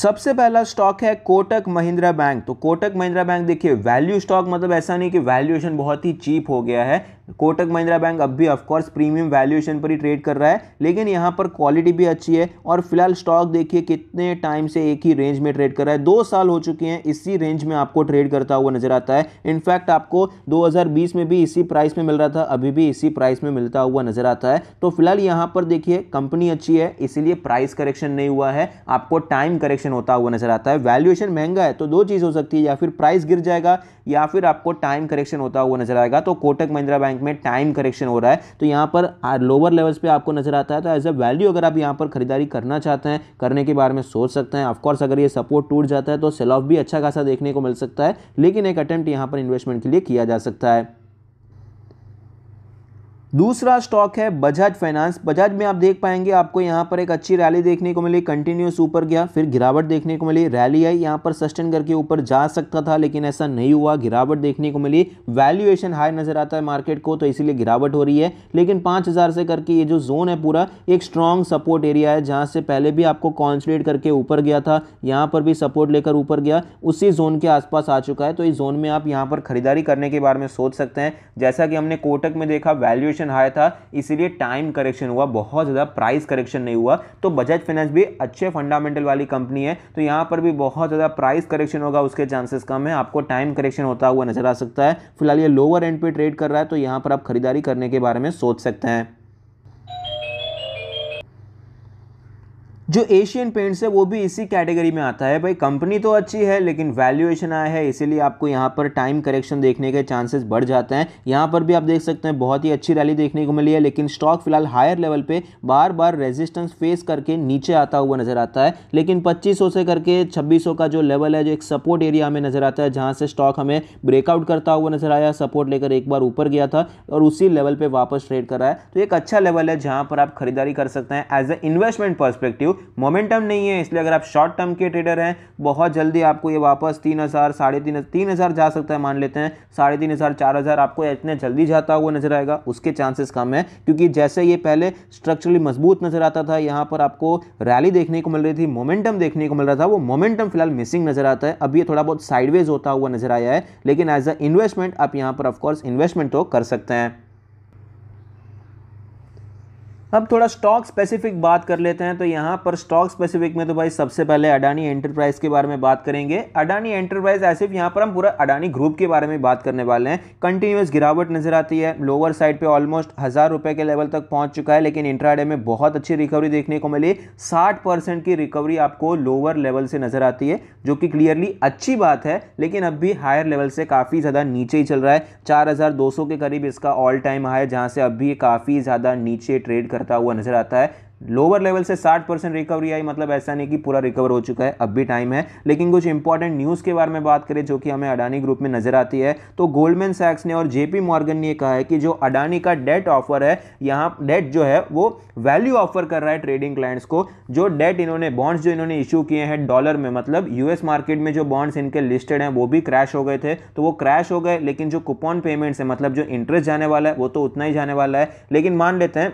सबसे पहला स्टॉक है कोटक महिंद्रा बैंक तो कोटक महिंद्रा बैंक देखिए वैल्यू स्टॉक मतलब ऐसा नहीं कि वैल्यूएशन बहुत ही चीप हो गया है कोटक महिंद्रा बैंक अब भी ऑफकोर्स प्रीमियम वैल्यूएशन पर ही ट्रेड कर रहा है लेकिन यहाँ पर क्वालिटी भी अच्छी है और फिलहाल स्टॉक देखिए कितने टाइम से एक ही रेंज में ट्रेड कर रहा है दो साल हो चुके हैं इसी रेंज में आपको ट्रेड करता हुआ नजर आता है इनफैक्ट आपको 2020 में भी इसी प्राइस में मिल रहा था अभी भी इसी प्राइस में मिलता हुआ नजर आता है तो फिलहाल यहाँ पर देखिए कंपनी अच्छी है इसीलिए प्राइस करेक्शन नहीं हुआ है आपको टाइम करेक्शन होता हुआ नजर आता है वैल्यूएशन महंगा है तो दो चीज़ हो सकती है या फिर प्राइस गिर जाएगा या फिर आपको टाइम करेक्शन होता हुआ नजर आएगा तो कोटक महिंद्रा बैंक में टाइम करेक्शन हो रहा है तो यहाँ पर लोअर लेवल्स पे आपको नजर आता है तो एज अ वैल्यू अगर आप यहाँ पर खरीदारी करना चाहते हैं करने के बारे में सोच सकते हैं ऑफकोर्स अगर ये सपोर्ट टूट जाता है तो सेल ऑफ भी अच्छा खासा देखने को मिल सकता है लेकिन एक अटैम्प्ट यहाँ पर इन्वेस्टमेंट के लिए किया जा सकता है दूसरा स्टॉक है बजाज फाइनेंस बजाज में आप देख पाएंगे आपको यहाँ पर एक अच्छी रैली देखने को मिली कंटिन्यूस ऊपर गया फिर गिरावट देखने को मिली रैली आई यहाँ पर सस्टेन करके ऊपर जा सकता था लेकिन ऐसा नहीं हुआ गिरावट देखने को मिली वैल्यूएशन हाई नज़र आता है मार्केट को तो इसीलिए गिरावट हो रही है लेकिन पाँच से करके ये जो जोन है पूरा एक स्ट्रॉन्ग सपोर्ट एरिया है जहाँ से पहले भी आपको कॉन्सलेट करके ऊपर गया था यहाँ पर भी सपोर्ट लेकर ऊपर गया उसी जोन के आसपास आ चुका है तो इस जोन में आप यहाँ पर खरीदारी करने के बारे में सोच सकते हैं जैसा कि हमने कोटक में देखा वैल्यूएशन करेक्शन हाई था इसीलिए टाइम करेक्शन हुआ बहुत ज़्यादा प्राइस करेक्शन नहीं हुआ तो बजाज फाइनेंस भी अच्छे फंडामेंटल वाली कंपनी है तो यहाँ पर भी बहुत ज़्यादा प्राइस करेक्शन होगा उसके चांसेस कम है आपको टाइम करेक्शन होता हुआ नजर आ सकता है फिलहाल ये लोअर एंड पे ट्रेड कर रहा है तो यहाँ पर आप खरीदारी करने के बारे में सोच सकते हैं जो एशियन पेंट्स है वो भी इसी कैटेगरी में आता है भाई कंपनी तो अच्छी है लेकिन वैल्यूएशन आया है इसीलिए आपको यहाँ पर टाइम करेक्शन देखने के चांसेस बढ़ जाते हैं यहाँ पर भी आप देख सकते हैं बहुत ही अच्छी रैली देखने को मिली है लेकिन स्टॉक फिलहाल हायर लेवल पे बार बार रेजिस्टेंस फेस करके नीचे आता हुआ नजर आता है लेकिन पच्चीस से करके छब्बीस का जो लेवल है जो एक सपोर्ट एरिया हमें नजर आता है जहाँ से स्टॉक हमें ब्रेकआउट करता हुआ नजर आया सपोर्ट लेकर एक बार ऊपर गया था और उसी लेवल पर वापस ट्रेड कर रहा है तो एक अच्छा लेवल है जहाँ पर आप खरीदारी कर सकते हैं as a investment perspective momentum नहीं है इसलिए अगर आप शॉर्ट टर्म के ट्रेडर हैं बहुत जल्दी आपको ये वापस तीन हज़ार साढ़े तीन तीन हज़ार जा सकता है मान लेते हैं साढ़े तीन हज़ार चार हज़ार आपको इतने जल्दी जाता हुआ नजर आएगा उसके चांसेस कम है क्योंकि जैसे ये पहले स्ट्रक्चरली मजबूत नजर आता था यहाँ पर आपको रैली देखने को मिल रही थी मोमेंटम देखने को मिल रहा था वो मोमेंटम फिलहाल मिसिंग नजर आता है अब ये थोड़ा बहुत साइडवेज होता हुआ नजर आया है लेकिन एज अ इन्वेस्टमेंट आप यहाँ पर ऑफकोर्स इन्वेस्टमेंट तो कर सकते हैं अब थोड़ा स्टॉक स्पेसिफिक बात कर लेते हैं तो यहाँ पर स्टॉक स्पेसिफिक में तो भाई सबसे पहले अडानी एंटरप्राइज के बारे में बात करेंगे अडानी एंटरप्राइज ऐसे यहाँ पर हम पूरा अडानी ग्रुप के बारे में बात करने वाले हैं कंटिन्यूस गिरावट नजर आती है लोअर साइड पे ऑलमोस्ट हज़ार रुपये के लेवल तक पहुँच चुका है लेकिन इंट्राडे में बहुत अच्छी रिकवरी देखने को मिली साठ की रिकवरी आपको लोअर लेवल से नज़र आती है जो कि क्लियरली अच्छी बात है लेकिन अब भी हायर लेवल से काफ़ी ज़्यादा नीचे ही चल रहा है चार के करीब इसका ऑल टाइम हाई जहाँ से अब भी काफ़ी ज़्यादा नीचे ट्रेड कर करता हुआ नजर आता है लोअर लेवल से 60 परसेंट रिकवरी आई मतलब ऐसा नहीं कि पूरा रिकवर हो चुका है अब भी टाइम है लेकिन कुछ इंपॉर्टेंट न्यूज़ के बारे में बात करें जो कि हमें अडानी ग्रुप में नजर आती है तो गोल्डमैन सैक्स ने और जेपी मॉर्गन ने कहा है कि जो अडानी का डेट ऑफर है यहाँ डेट जो है वो वैल्यू ऑफर कर रहा है ट्रेडिंग क्लाइंट्स को जो डेट इन्होंने बॉन्ड्स जो इन्होंने इशू किए हैं डॉलर में मतलब यूएस मार्केट में जो बॉन्ड्स इनके लिस्टेड हैं वो भी क्रैश हो गए थे तो वो क्रैश हो गए लेकिन जो कूपन पेमेंट्स है मतलब जो इंटरेस्ट जाने वाला है वो तो उतना ही जाने वाला है लेकिन मान लेते हैं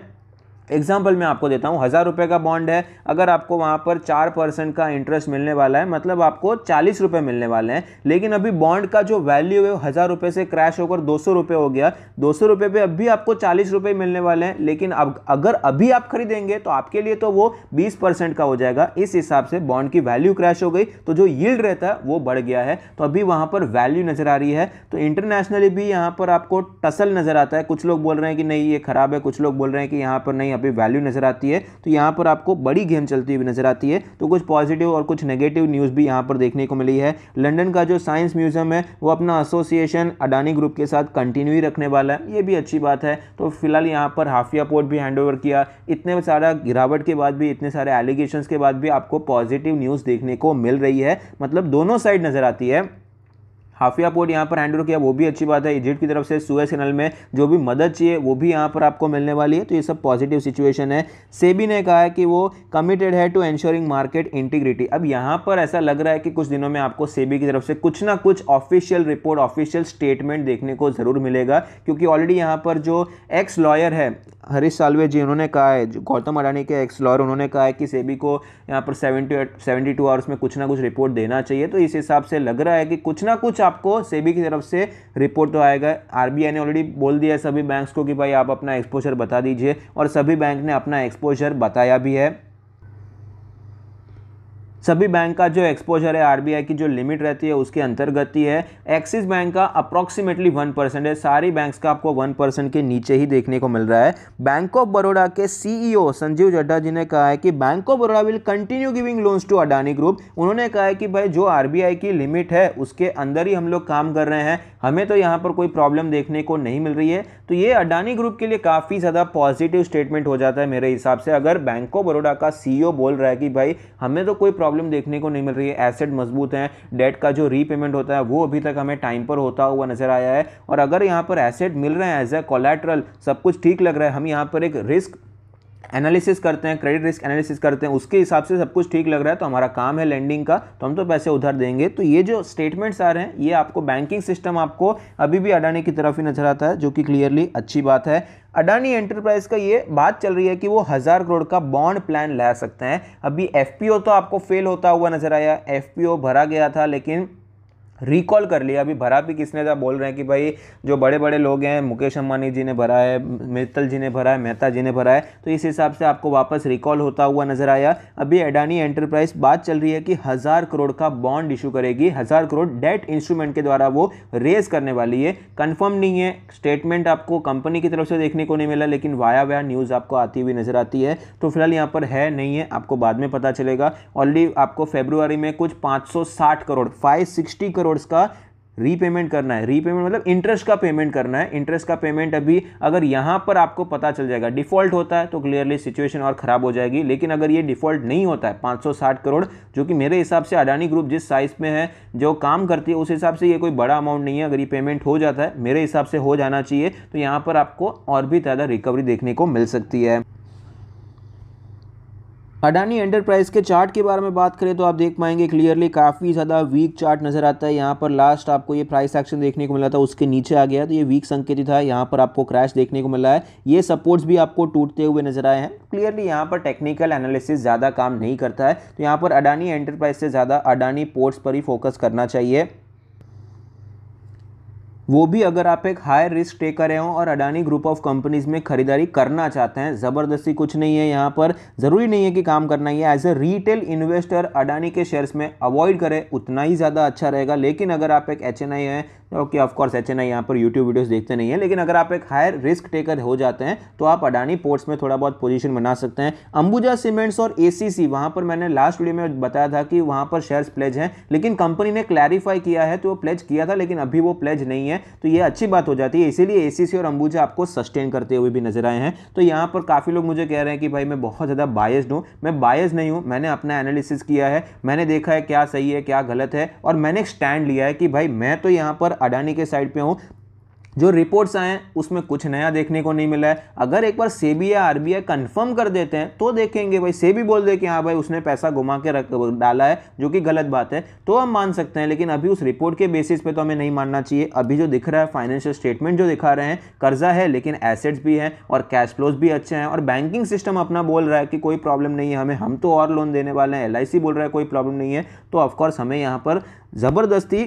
एग्जाम्पल मैं आपको देता हूँ हज़ार रुपये का बॉन्ड है अगर आपको वहाँ पर चार परसेंट का इंटरेस्ट मिलने वाला है मतलब आपको चालीस रुपये मिलने वाले हैं लेकिन अभी बॉन्ड का जो वैल्यू है वो हज़ार रुपये से क्रैश होकर दो सौ रुपये हो गया दो सौ रुपये पर अभी आपको चालीस रुपये मिलने वाले हैं लेकिन अब अगर अभी आप खरीदेंगे तो आपके लिए तो वो बीस परसेंट का हो जाएगा इस हिसाब से बॉन्ड की वैल्यू क्रैश हो गई तो जो यील्ड रहता है वो बढ़ गया है तो अभी वहाँ पर वैल्यू नज़र आ रही है तो इंटरनेशनली भी यहाँ पर आपको टसल नज़र आता है कुछ लोग बोल रहे हैं कि नहीं ये ख़राब है कुछ लोग बोल रहे हैं कि यहाँ पर नहीं यहाँ पे वैल्यू नज़र आती है तो यहाँ पर आपको बड़ी गेम चलती हुई नज़र आती है तो कुछ पॉजिटिव और कुछ नेगेटिव न्यूज़ भी यहाँ पर देखने को मिली है लंडन का जो साइंस म्यूजियम है वो अपना एसोसिएशन अडानी ग्रुप के साथ कंटिन्यू ही रखने वाला है ये भी अच्छी बात है तो फिलहाल यहाँ पर हाफिया पोर्ट भी हैंड किया इतने सारा गिरावट के बाद भी इतने सारे एलिगेशन के बाद भी आपको पॉजिटिव न्यूज़ देखने को मिल रही है मतलब दोनों साइड नज़र आती है हाफिया पोर्ट यहाँ पर हैंडल किया वो भी अच्छी बात है इजिप्ट की तरफ से सुएस कैनल में जो भी मदद चाहिए वो भी यहाँ पर आपको मिलने वाली है तो ये सब पॉजिटिव सिचुएशन है सेबी ने कहा है कि वो कमिटेड है टू एंश्योरिंग मार्केट इंटीग्रिटी अब यहाँ पर ऐसा लग रहा है कि कुछ दिनों में आपको सेबी की तरफ से कुछ ना कुछ ऑफिशियल रिपोर्ट ऑफिशियल स्टेटमेंट देखने को ज़रूर मिलेगा क्योंकि ऑलरेडी यहाँ पर जो एक्स लॉयर है हरीश सालवे जी उन्होंने कहा है जो गौतम अडानी के एक्स लॉयर उन्होंने कहा है कि सेबी को यहाँ पर सेवेंटी सेवेंटी टू आवर्स में कुछ ना कुछ रिपोर्ट देना चाहिए तो इस हिसाब से लग रहा है कि कुछ ना कुछ आपको सेबी की तरफ से रिपोर्ट तो आएगा आरबीआई ने ऑलरेडी बोल दिया है सभी बैंक्स को कि भाई आप अपना एक्सपोजर बता दीजिए और सभी बैंक ने अपना एक्सपोजर बताया भी है सभी बैंक का जो एक्सपोजर है आरबीआई की जो लिमिट रहती है उसके अंतर्गत ही है एक्सिस बैंक का अप्रॉक्सीमेटली वन परसेंट है सारी बैंक्स का आपको वन परसेंट के नीचे ही देखने को मिल रहा है बैंक ऑफ बड़ोडा के सीईओ e संजीव जड्डा जी ने कहा है कि bank of Baroda will continue giving loans to Adani group उन्होंने कहा है कि भाई जो आर की लिमिट है उसके अंदर ही हम लोग काम कर रहे हैं हमें तो यहाँ पर कोई प्रॉब्लम देखने को नहीं मिल रही है तो ये अडानी ग्रुप के लिए काफ़ी ज़्यादा पॉजिटिव स्टेटमेंट हो जाता है मेरे हिसाब से अगर बैंक ऑफ बड़ोडा का सी e बोल रहा है कि भाई हमें तो कोई प्रॉब्लम प्रॉब्लम देखने को नहीं मिल रही है एसेट मजबूत हैं डेट का जो रीपेमेंट होता है वो अभी तक हमें टाइम पर होता हुआ नजर आया है और अगर यहाँ पर एसेट मिल रहे हैं एज ए कोलेट्रल सब कुछ ठीक लग रहा है हम यहाँ पर एक रिस्क एनालिसिस करते हैं क्रेडिट रिस्क एनालिसिस करते हैं उसके हिसाब से सब कुछ ठीक लग रहा है तो हमारा काम है लैंडिंग का तो हम तो पैसे उधर देंगे तो ये जो स्टेटमेंट्स आ रहे हैं ये आपको बैंकिंग सिस्टम आपको अभी भी अडानी की तरफ ही नजर आता है जो कि क्लियरली अच्छी बात है अडानी एंटरप्राइज का ये बात चल रही है कि वो हज़ार करोड़ का बॉन्ड प्लान ला सकते हैं अभी एफ तो आपको फेल होता हुआ नजर आया एफ भरा गया था लेकिन रिकॉल कर लिया अभी भरा भी किसने था बोल रहे हैं कि भाई जो बड़े बड़े लोग हैं मुकेश अंबानी जी ने भरा है मित्तल जी ने भरा है मेहता जी ने भरा है तो इस हिसाब से आपको वापस रिकॉल होता हुआ नजर आया अभी अडानी एंटरप्राइज बात चल रही है कि हज़ार करोड़ का बॉन्ड इशू करेगी हज़ार करोड़ डेट इंस्ट्रूमेंट के द्वारा वो रेज करने वाली है कन्फर्म नहीं है स्टेटमेंट आपको कंपनी की तरफ से देखने को नहीं मिला लेकिन वाया वाया न्यूज़ आपको आती हुई नजर आती है तो फिलहाल यहाँ पर है नहीं है आपको बाद में पता चलेगा ऑलरेडी आपको फेब्रुआरी में कुछ पाँच करोड़ फाइव करोड़ करोड़ का रीपेमेंट करना है रीपेमेंट मतलब इंटरेस्ट का पेमेंट करना है इंटरेस्ट का पेमेंट अभी अगर यहाँ पर आपको पता चल जाएगा डिफॉल्ट होता है तो क्लियरली सिचुएशन और ख़राब हो जाएगी लेकिन अगर ये डिफॉल्ट नहीं होता है 560 करोड़ जो कि मेरे हिसाब से अडानी ग्रुप जिस साइज़ में है जो काम करती है उस हिसाब से ये कोई बड़ा अमाउंट नहीं है अगर ये पेमेंट हो जाता है मेरे हिसाब से हो जाना चाहिए तो यहाँ पर आपको और भी ज़्यादा रिकवरी देखने को मिल सकती है अडानी एंटरप्राइज के चार्ट के बारे में बात करें तो आप देख पाएंगे क्लियरली काफ़ी ज़्यादा वीक चार्ट नज़र आता है यहाँ पर लास्ट आपको ये प्राइस एक्शन देखने को मिला था उसके नीचे आ गया तो ये वीक संकेत था यहाँ पर आपको क्रैश देखने को मिला है ये सपोर्ट्स भी आपको टूटते हुए नजर आए हैं क्लियरली यहाँ पर टेक्निकल एनालिसिस ज़्यादा काम नहीं करता है तो यहाँ पर अडानी एंटरप्राइज से ज़्यादा अडानी पोर्ट्स पर ही फोकस करना चाहिए वो भी अगर आप एक हाई रिस्क टेकर हैं और अडानी ग्रुप ऑफ कंपनीज़ में खरीदारी करना चाहते हैं ज़बरदस्ती कुछ नहीं है यहाँ पर ज़रूरी नहीं है कि काम करना ही है as a retail investor Adani के शेयर्स में अवॉइड करें उतना ही ज़्यादा अच्छा रहेगा लेकिन अगर आप एक एच हैं okay of course H N I यहाँ पर यूट्यूब वीडियोज़ देखते नहीं है लेकिन अगर आप एक हायर रिस्क टेकर हो जाते हैं तो आप अडानी पोर्ट्स में थोड़ा बहुत पोजिशन बना सकते हैं अंबुजा सीमेंट्स और ए सी सी वहाँ पर मैंने लास्ट वीडियो में बताया था कि वहाँ पर शेयर्स प्लेज हैं लेकिन कंपनी ने क्लैरिफाई किया है तो वो प्लेज किया था लेकिन अभी वो प्लेज नहीं है तो ये अच्छी बात हो जाती है इसीलिए ए सी सी और अंबुजा आपको सस्टेन करते हुए भी नजर आए हैं तो यहाँ पर काफ़ी लोग मुझे कह रहे हैं कि भाई मैं बहुत ज़्यादा बायस्ड हूँ मैं बायस नहीं हूँ मैंने अपना एनालिसिस किया है मैंने देखा है क्या सही है क्या गलत है और मैंने एक स्टैंड लिया है कि भाई मैं तो यहाँ पर अडानी के साइड पे हूँ जो रिपोर्ट्स आए हैं उसमें कुछ नया देखने को नहीं मिला है अगर एक बार सेबी या आरबीआई कंफर्म कर देते हैं तो देखेंगे भाई सेबी बोल दे कि हाँ भाई उसने पैसा घुमा के रख डाला है जो कि गलत बात है तो हम मान सकते हैं लेकिन अभी उस रिपोर्ट के बेसिस पे तो हमें नहीं मानना चाहिए अभी जो दिख रहा है फाइनेंशियल स्टेटमेंट जो दिखा रहे हैं कर्जा है लेकिन एसेट्स भी हैं और कैश फ्लोज भी अच्छे हैं और बैंकिंग सिस्टम अपना बोल रहा है कि कोई प्रॉब्लम नहीं है हमें हम तो और लोन देने वाले हैं एल बोल रहा है कोई प्रॉब्लम नहीं है तो ऑफकोर्स हमें यहाँ पर ज़बरदस्ती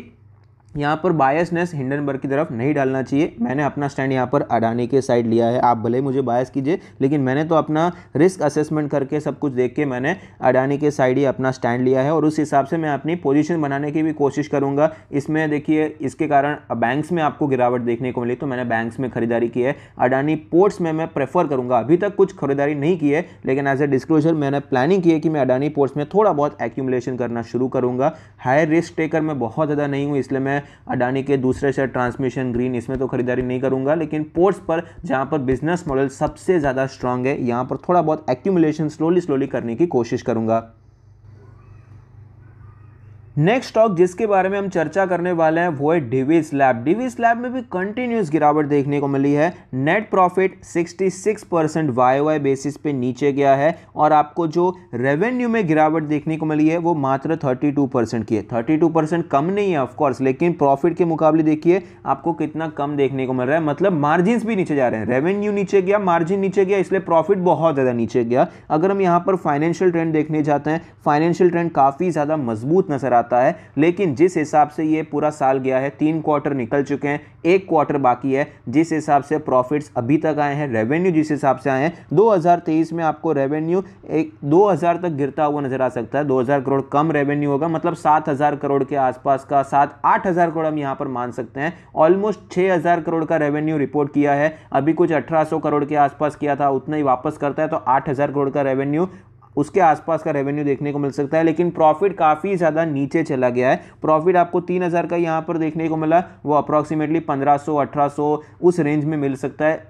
यहाँ पर बायसनेस हिंडनबर्ग की तरफ नहीं डालना चाहिए मैंने अपना स्टैंड यहाँ पर अडानी के साइड लिया है आप भले मुझे बायस कीजिए लेकिन मैंने तो अपना रिस्क असेसमेंट करके सब कुछ देख के मैंने अडानी के साइड ही अपना स्टैंड लिया है और उस हिसाब से मैं अपनी पोजीशन बनाने की भी कोशिश करूँगा इसमें देखिए इसके कारण बैंक्स में आपको गिरावट देखने को मिली तो मैंने बैंक्स में खरीदारी की है अडानी पोर्ट्स में मैं प्रेफर करूँगा अभी तक कुछ खरीदारी नहीं की है लेकिन एज ए डिस्क्लोजर मैंने प्लानिंग की है कि मैं अडानी पोर्ट्स में थोड़ा बहुत एक्यूमलेशन करना शुरू करूँगा हाई रिस्क टेकर मैं बहुत ज़्यादा नहीं हूँ इसलिए मैं मैं अडानी के दूसरे शेयर ट्रांसमिशन ग्रीन इसमें तो खरीदारी नहीं करूंगा लेकिन पोर्ट्स पर जहां पर बिजनेस मॉडल सबसे ज़्यादा स्ट्रांग है यहां पर थोड़ा बहुत एक्यूमुलेशन स्लोली स्लोली करने की कोशिश करूंगा नेक्स्ट स्टॉक जिसके बारे में हम चर्चा करने वाले हैं वो है डिवीस लैब डिवीस लैब में भी कंटिन्यूस गिरावट देखने को मिली है net profit 66 percent Y Y basis पे नीचे गया है और आपको जो रेवेन्यू में गिरावट देखने को मिली है वो मात्र 32 परसेंट की है 32 परसेंट कम नहीं है ऑफकोर्स लेकिन प्रॉफिट के मुकाबले देखिए आपको कितना कम देखने को मिल रहा है मतलब मार्जिन भी नीचे जा रहे हैं रेवेन्यू नीचे गया मार्जिन नीचे गया इसलिए प्रॉफिट बहुत ज़्यादा नीचे गया अगर हम यहाँ पर फाइनेंशियल ट्रेंड देखने जाते हैं फाइनेंशियल ट्रेंड काफ़ी ज़्यादा मजबूत नजर आता जाता है लेकिन जिस हिसाब से ये पूरा साल गया है तीन क्वार्टर निकल चुके हैं एक क्वार्टर बाकी है जिस हिसाब से प्रॉफिट्स अभी तक आए हैं रेवेन्यू जिस हिसाब से आए हैं 2023 में आपको रेवेन्यू एक 2000 तक गिरता हुआ नजर आ सकता है 2000 करोड़ कम रेवेन्यू होगा मतलब 7000 करोड़ के आसपास का सात आठ करोड़ हम यहाँ पर मान सकते हैं ऑलमोस्ट छः करोड़ का रेवेन्यू रिपोर्ट किया है अभी कुछ अठारह करोड़ के आसपास किया था उतना ही वापस करता है तो आठ करोड़ का रेवेन्यू उसके आसपास का रेवेन्यू देखने को मिल सकता है लेकिन प्रॉफिट काफ़ी ज़्यादा नीचे चला गया है प्रॉफिट आपको तीन हज़ार का यहाँ पर देखने को मिला वो अप्रॉक्सीमेटली पंद्रह सौ उस रेंज में मिल सकता है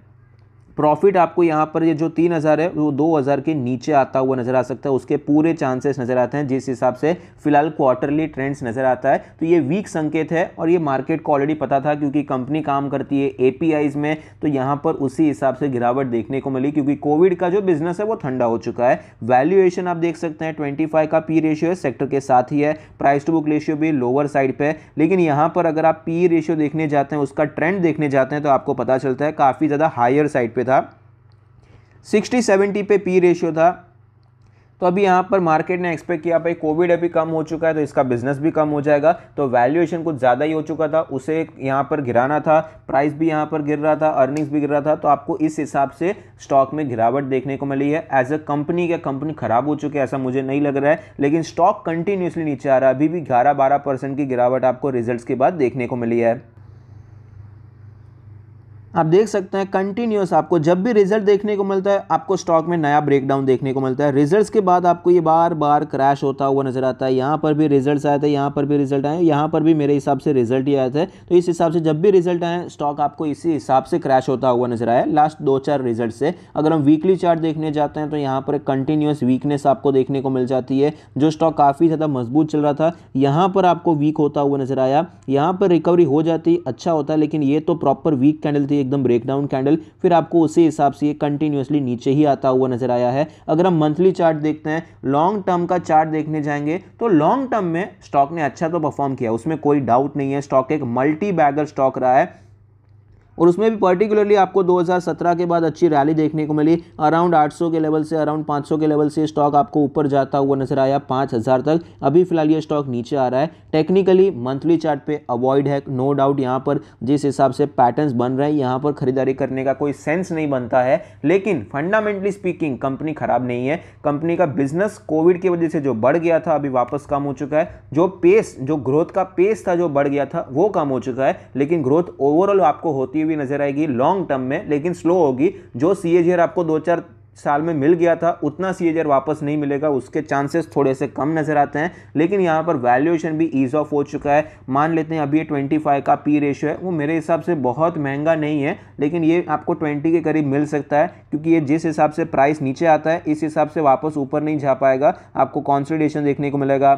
प्रॉफिट आपको यहाँ पर ये जो तीन हज़ार है वो दो हज़ार के नीचे आता हुआ नज़र आ सकता है उसके पूरे चांसेस नज़र आते हैं जिस हिसाब से फिलहाल क्वार्टरली ट्रेंड्स नज़र आता है तो ये वीक संकेत है और ये मार्केट को ऑलरेडी पता था क्योंकि कंपनी काम करती है ए में तो यहाँ पर उसी हिसाब से गिरावट देखने को मिली क्योंकि कोविड का जो बिजनेस है वो ठंडा हो चुका है वैल्यूएशन आप देख सकते हैं ट्वेंटी का पी रेशियो सेक्टर के साथ ही है प्राइस टू बुक रेशियो भी लोअर साइड पर है लेकिन यहाँ पर अगर आप पी रेशियो देखने जाते हैं उसका ट्रेंड देखने जाते हैं तो आपको पता चलता है काफ़ी ज़्यादा हायर साइड पर था 60 70 पे पी रेशियो था तो अभी यहाँ पर मार्केट ने एक्सपेक्ट किया भाई कोविड अभी कम हो चुका है तो इसका बिजनेस भी कम हो जाएगा तो वैल्यूएशन कुछ ज़्यादा ही हो चुका था उसे यहाँ पर गिराना था प्राइस भी यहाँ पर गिर रहा था अर्निंग्स भी गिर रहा था तो आपको इस हिसाब से स्टॉक में गिरावट देखने को मिली है एज अ कंपनी क्या कंपनी खराब हो चुकी है ऐसा मुझे नहीं लग रहा है लेकिन स्टॉक कंटिन्यूसली नीचे आ रहा है अभी भी ग्यारह बारह की गिरावट आपको रिजल्ट के बाद देखने को मिली है आप देख सकते हैं कंटिन्यूस आपको जब भी रिजल्ट देखने को मिलता है आपको स्टॉक में नया ब्रेकडाउन देखने को मिलता है रिजल्ट्स के बाद आपको ये बार बार क्रैश होता हुआ नजर आता है यहाँ पर भी रिजल्ट्स आए थे यहाँ पर भी रिजल्ट आए यहाँ पर भी मेरे हिसाब से रिजल्ट ही आए थे तो इस हिसाब से जब भी रिजल्ट आए स्टॉक आपको इसी हिसाब से क्रैश होता हुआ नजर आया लास्ट दो चार रिजल्ट से अगर हम वीकली चार्ट देखने जाते हैं तो यहाँ पर कंटिन्यूस वीकनेस आपको देखने को मिल जाती है जो स्टॉक काफ़ी ज़्यादा मजबूत चल रहा था यहाँ पर आपको वीक होता हुआ नजर आया यहाँ पर रिकवरी हो जाती अच्छा होता लेकिन ये तो प्रॉपर वीक कैंडल थी हुई एकदम ब्रेकडाउन कैंडल फिर आपको उसी हिसाब से ये कंटिन्यूसली नीचे ही आता हुआ नजर आया है अगर हम मंथली चार्ट देखते हैं लॉन्ग टर्म का चार्ट देखने जाएंगे तो लॉन्ग टर्म में स्टॉक ने अच्छा तो परफॉर्म किया उसमें कोई डाउट नहीं है स्टॉक एक मल्टी बैगर स्टॉक रहा है और उसमें भी पर्टिकुलरली आपको 2017 के बाद अच्छी रैली देखने को मिली अराउंड 800 के लेवल से अराउंड 500 के लेवल से स्टॉक आपको ऊपर जाता हुआ नजर आया 5000 तक अभी फिलहाल ये स्टॉक नीचे आ रहा है टेक्निकली मंथली चार्ट पे अवॉइड है नो डाउट यहाँ पर जिस हिसाब से पैटर्न बन रहे हैं यहाँ पर खरीदारी करने का कोई सेंस नहीं बनता है लेकिन फंडामेंटली स्पीकिंग कंपनी खराब नहीं है कंपनी का बिजनेस कोविड की वजह से जो बढ़ गया था अभी वापस कम हो चुका है जो पेस जो ग्रोथ का पेस था जो बढ़ गया था वो कम हो चुका है लेकिन ग्रोथ ओवरऑल आपको होती हुई हुई नजर आएगी लॉन्ग टर्म में लेकिन स्लो होगी जो सी आपको दो चार साल में मिल गया था उतना सी वापस नहीं मिलेगा उसके चांसेस थोड़े से कम नज़र आते हैं लेकिन यहाँ पर वैल्यूएशन भी ईज ऑफ हो चुका है मान लेते हैं अभी ये 25 का पी रेशो है वो मेरे हिसाब से बहुत महंगा नहीं है लेकिन ये आपको 20 के करीब मिल सकता है क्योंकि ये जिस हिसाब से प्राइस नीचे आता है इस हिसाब से वापस ऊपर नहीं जा पाएगा आपको कॉन्सल्टेशन देखने को मिलेगा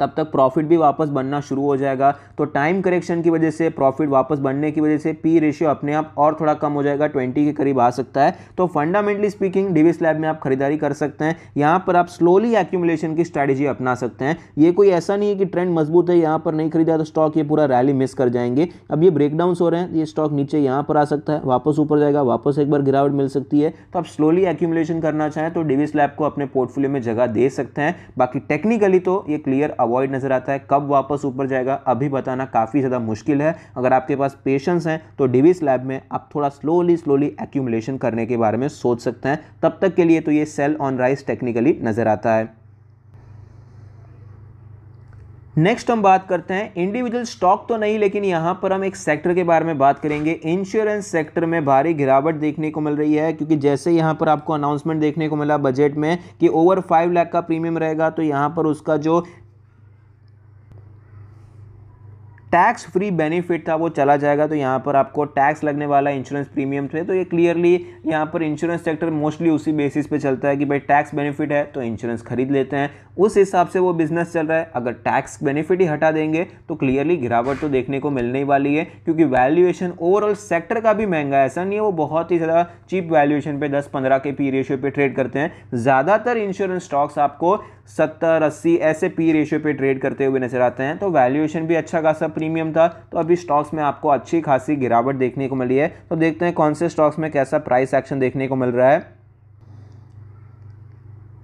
तब तक प्रॉफिट भी वापस बनना शुरू हो जाएगा तो टाइम करेक्शन की वजह से प्रॉफिट वापस बनने की वजह से पी रेशियो अपने आप और थोड़ा कम हो जाएगा ट्वेंटी के करीब आ सकता है तो फंडामेंटली स्पीकिंग डिवी स्लैब में आप खरीदारी कर सकते हैं यहाँ पर आप स्लोली एक्यूमुलेशन की स्ट्रैटेजी अपना सकते हैं ये कोई ऐसा नहीं है कि ट्रेंड मजबूत है यहाँ पर नहीं खरीदा तो स्टॉक ये पूरा रैली मिस कर जाएंगे अब ये ब्रेकडाउन्स हो रहे हैं ये स्टॉक नीचे यहाँ पर आ सकता है वापस ऊपर जाएगा वापस एक बार गिरावट मिल सकती है तो आप स्लोली एक्यूमुलेशन करना चाहें तो डिवी स्लैब को अपने पोर्टफोलियो में जगह दे सकते हैं बाकी टेक्निकली तो ये क्लियर अवॉइड नज़र आता है कब वापस ऊपर जाएगा अभी बताना काफ़ी ज़्यादा मुश्किल है अगर आपके पास पेशेंस हैं तो डिवीस लैब में आप थोड़ा स्लोली स्लोली एक्यूमुलेशन करने के बारे में सोच सकते हैं तब तक के लिए तो ये सेल ऑन राइस टेक्निकली नज़र आता है नेक्स्ट हम बात करते हैं इंडिविजुअल स्टॉक तो नहीं लेकिन यहाँ पर हम एक सेक्टर के बारे में बात करेंगे इंश्योरेंस सेक्टर में भारी गिरावट देखने को मिल रही है क्योंकि जैसे यहाँ पर आपको अनाउंसमेंट देखने को मिला बजट में कि ओवर फाइव लाख का प्रीमियम रहेगा तो यहाँ पर उसका जो टैक्स फ्री बेनिफिट था वो चला जाएगा तो यहाँ पर आपको टैक्स लगने वाला इंश्योरेंस प्रीमियम थे तो ये क्लियरली यहाँ पर इंश्योरेंस सेक्टर मोस्टली उसी बेसिस पे चलता है कि भाई टैक्स बेनिफिट है तो इंश्योरेंस खरीद लेते हैं उस हिसाब से वो बिजनेस चल रहा है अगर टैक्स बेनिफिट ही हटा देंगे तो क्लियरली गिरावट तो देखने को मिलने ही वाली है क्योंकि वैल्यूएशन ओवरऑल सेक्टर का भी महंगा ऐसा नहीं है वो बहुत ही ज़्यादा चीप वैल्यूएशन पे दस पंद्रह के पी रेशियो पे ट्रेड करते हैं ज़्यादातर इंश्योरेंस स्टॉक्स आपको सत्तर अस्सी ऐसे पी रेशियो पे ट्रेड करते हुए नजर आते हैं तो वैल्यूएशन भी अच्छा खासा प्रीमियम था तो अभी स्टॉक्स में आपको अच्छी खासी गिरावट देखने को मिली है तो देखते हैं कौन से स्टॉक्स में कैसा प्राइस एक्शन देखने को मिल रहा है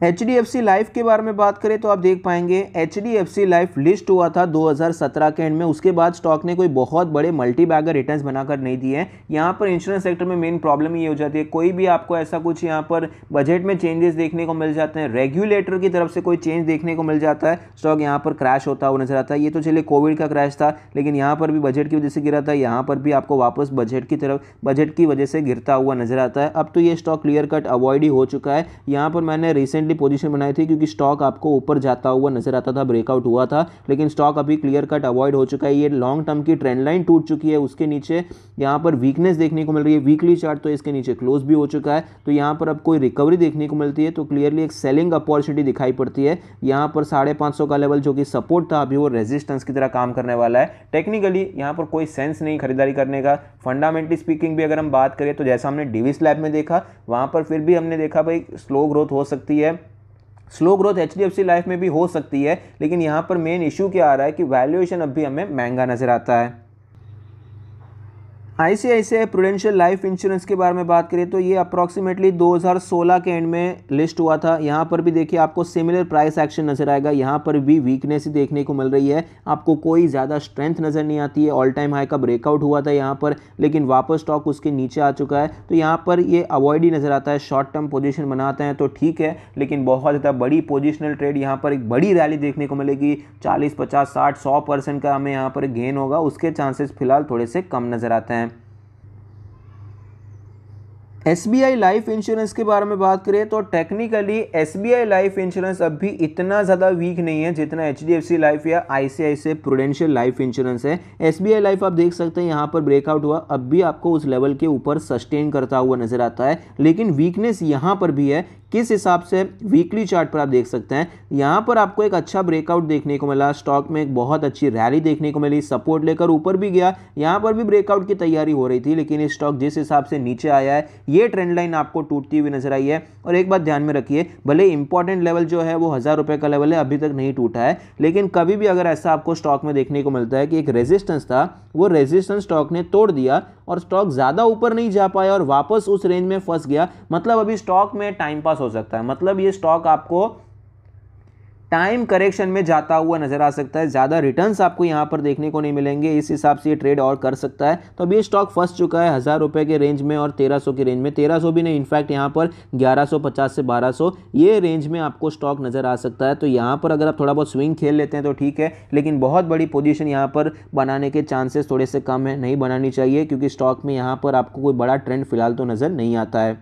H D F C life के बारे में बात करें तो आप देख पाएंगे H D F C life list हुआ था 2017 के एंड में उसके बाद स्टॉक ने कोई बहुत बड़े मल्टी बैगर रिटर्न बनाकर नहीं दिए हैं यहाँ पर इंश्योरेंस सेक्टर में मेन प्रॉब्लम ये हो जाती है कोई भी आपको ऐसा कुछ यहाँ पर बजट में चेंजेस देखने को मिल जाते हैं रेगुलेटर की तरफ से कोई चेंज देखने को मिल जाता है स्टॉक यहाँ पर क्रैश होता हुआ नजर आता है ये तो चलिए कोविड का क्रैश था लेकिन यहाँ पर भी बजट की वजह से गिरा था यहाँ पर भी आपको वापस बजट की तरफ बजट की वजह से गिरता हुआ नजर आता है अब तो ये स्टॉक क्लियर कट अवॉइड ही हो चुका है यहाँ पर मैंने रिसेंट रिसेंटली पोजीशन बनाई थी क्योंकि स्टॉक आपको ऊपर जाता हुआ नजर आता था ब्रेकआउट हुआ था लेकिन स्टॉक अभी क्लियर कट अवॉइड हो चुका है ये लॉन्ग टर्म की ट्रेंड लाइन टूट चुकी है उसके नीचे यहाँ पर वीकनेस देखने को मिल रही है वीकली चार्ट तो इसके नीचे क्लोज भी हो चुका है तो यहाँ पर अब कोई रिकवरी देखने को मिलती है तो क्लियरली एक सेलिंग अपॉर्चुनिटी दिखाई पड़ती है यहाँ पर साढ़े का लेवल जो कि सपोर्ट था अभी वो रेजिस्टेंस की तरह काम करने वाला है टेक्निकली यहाँ पर कोई सेंस नहीं खरीदारी करने का फंडामेंटली स्पीकिंग भी अगर हम बात करें तो जैसा हमने डिविस लैब में देखा वहाँ पर फिर भी हमने देखा भाई स्लो ग्रोथ हो सकती है slow growth H D life में भी हो सकती है लेकिन यहाँ पर मेन इशू क्या आ रहा है कि वैल्यूएशन अभी हमें महंगा नज़र आता है आईसीआईसीआई प्रोडेंशियल लाइफ इंश्योरेंस के बारे में बात करें तो ये अप्रॉक्सीमेटली 2016 के एंड में लिस्ट हुआ था यहाँ पर भी देखिए आपको सिमिलर प्राइस एक्शन नज़र आएगा यहाँ पर भी वीकनेस ही देखने को मिल रही है आपको कोई ज़्यादा स्ट्रेंथ नज़र नहीं आती है ऑल टाइम हाई का ब्रेकआउट हुआ था यहाँ पर लेकिन वापस स्टॉक उसके नीचे आ चुका है तो यहाँ पर ये अवॉइड ही नज़र आता है शॉर्ट टर्म पोजिशन बनाते हैं तो ठीक है लेकिन बहुत ज़्यादा बड़ी पोजिशनल ट्रेड यहाँ पर एक बड़ी रैली देखने को मिलेगी चालीस पचास साठ सौ परसेंट का हमें यहाँ पर गेन होगा उसके चांसेस फिलहाल थोड़े से कम नज़र आते हैं S B I life insurance के बारे में बात करें तो technically S B I life insurance अब भी इतना ज़्यादा वीक नहीं है जितना H D F C life या आई सी आई से प्रोडेंशियल लाइफ इंश्योरेंस है एस बी आई लाइफ आप देख सकते हैं यहाँ पर ब्रेकआउट हुआ अब भी आपको उस लेवल के ऊपर सस्टेन करता हुआ नजर आता है लेकिन वीकनेस यहाँ पर भी है किस हिसाब से वीकली चार्ट पर आप देख सकते हैं यहाँ पर आपको एक अच्छा ब्रेकआउट देखने को मिला स्टॉक में एक बहुत अच्छी रैली देखने को मिली सपोर्ट लेकर ऊपर भी गया यहाँ पर भी ब्रेकआउट की तैयारी हो रही थी लेकिन ये स्टॉक जिस हिसाब से नीचे आया है ये ट्रेंड लाइन आपको टूटती हुई नजर आई है और एक बात ध्यान में रखिए भले इंपॉर्टेंट लेवल जो है वो हज़ार रुपये का लेवल है अभी तक नहीं टूटा है लेकिन कभी भी अगर ऐसा आपको स्टॉक में देखने को मिलता है कि एक रेजिस्टेंस था वो रेजिस्टेंस स्टॉक ने तोड़ दिया और स्टॉक ज़्यादा ऊपर नहीं जा पाया और वापस उस रेंज में फंस गया मतलब अभी स्टॉक में टाइम पास हो हो सकता है मतलब ये स्टॉक आपको टाइम करेक्शन में जाता हुआ नजर आ सकता है ज़्यादा रिटर्न्स आपको यहाँ पर देखने को नहीं मिलेंगे इस हिसाब से ये ट्रेड और कर सकता है तो अभी स्टॉक फंस चुका है हज़ार रुपये के रेंज में और तेरह सौ के रेंज में तेरह सौ भी नहीं इनफैक्ट यहाँ पर ग्यारह सौ पचास से बारह सौ ये रेंज में आपको स्टॉक नज़र आ सकता है तो यहाँ पर अगर आप थोड़ा बहुत स्विंग खेल लेते हैं तो ठीक है लेकिन बहुत बड़ी पोजिशन यहाँ पर बनाने के चांसेस थोड़े से कम है नहीं बनानी चाहिए क्योंकि स्टॉक में यहाँ पर आपको कोई बड़ा ट्रेंड फिलहाल तो नज़र नहीं आता है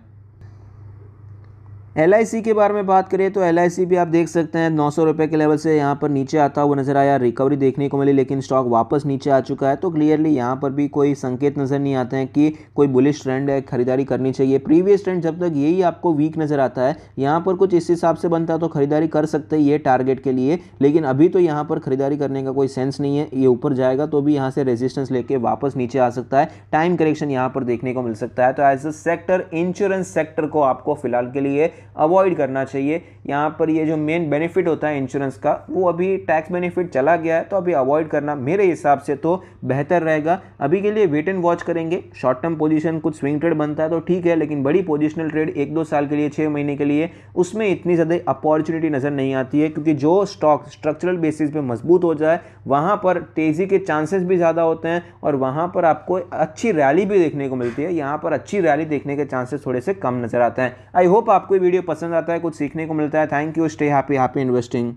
एल के बारे में बात करें तो एल भी आप देख सकते हैं नौ सौ के लेवल से यहाँ पर नीचे आता हुआ नज़र आया रिकवरी देखने को मिली लेकिन स्टॉक वापस नीचे आ चुका है तो क्लियरली यहाँ पर भी कोई संकेत नज़र नहीं आते हैं कि कोई बुलिश ट्रेंड है खरीदारी करनी चाहिए प्रीवियस ट्रेंड जब तक यही आपको वीक नज़र आता है यहाँ पर कुछ इस हिसाब से बनता तो खरीदारी कर सकते हैं ये टारगेट के लिए लेकिन अभी तो यहाँ पर खरीदारी करने का कोई सेंस नहीं है ये ऊपर जाएगा तो भी यहाँ से रेजिस्टेंस लेके वापस नीचे आ सकता है टाइम करेक्शन यहाँ पर देखने को मिल सकता है तो as a sector insurance sector को आपको फिलहाल के लिए अवॉइड करना चाहिए यहाँ पर ये जो मेन बेनिफिट होता है इंश्योरेंस का वो अभी टैक्स बेनिफिट चला गया है तो अभी अवॉइड करना मेरे हिसाब से तो बेहतर रहेगा अभी के लिए वेट एंड वॉच करेंगे शॉर्ट टर्म पोजीशन कुछ स्विंग ट्रेड बनता है तो ठीक है लेकिन बड़ी पोजिशनल ट्रेड एक दो साल के लिए छः महीने के लिए उसमें इतनी ज़्यादा अपॉर्चुनिटी नज़र नहीं आती है क्योंकि जो स्टॉक स्ट्रक्चरल बेसिस पर मजबूत हो जाए वहाँ पर तेज़ी के चांसेस भी ज़्यादा होते हैं और वहाँ पर आपको अच्छी रैली भी देखने को मिलती है यहाँ पर अच्छी रैली देखने के चांसेस थोड़े से कम नज़र आते हैं आई होप आपको वीडियो वीडियो पसंद आता है कुछ सीखने को मिलता है thank you stay happy happy investing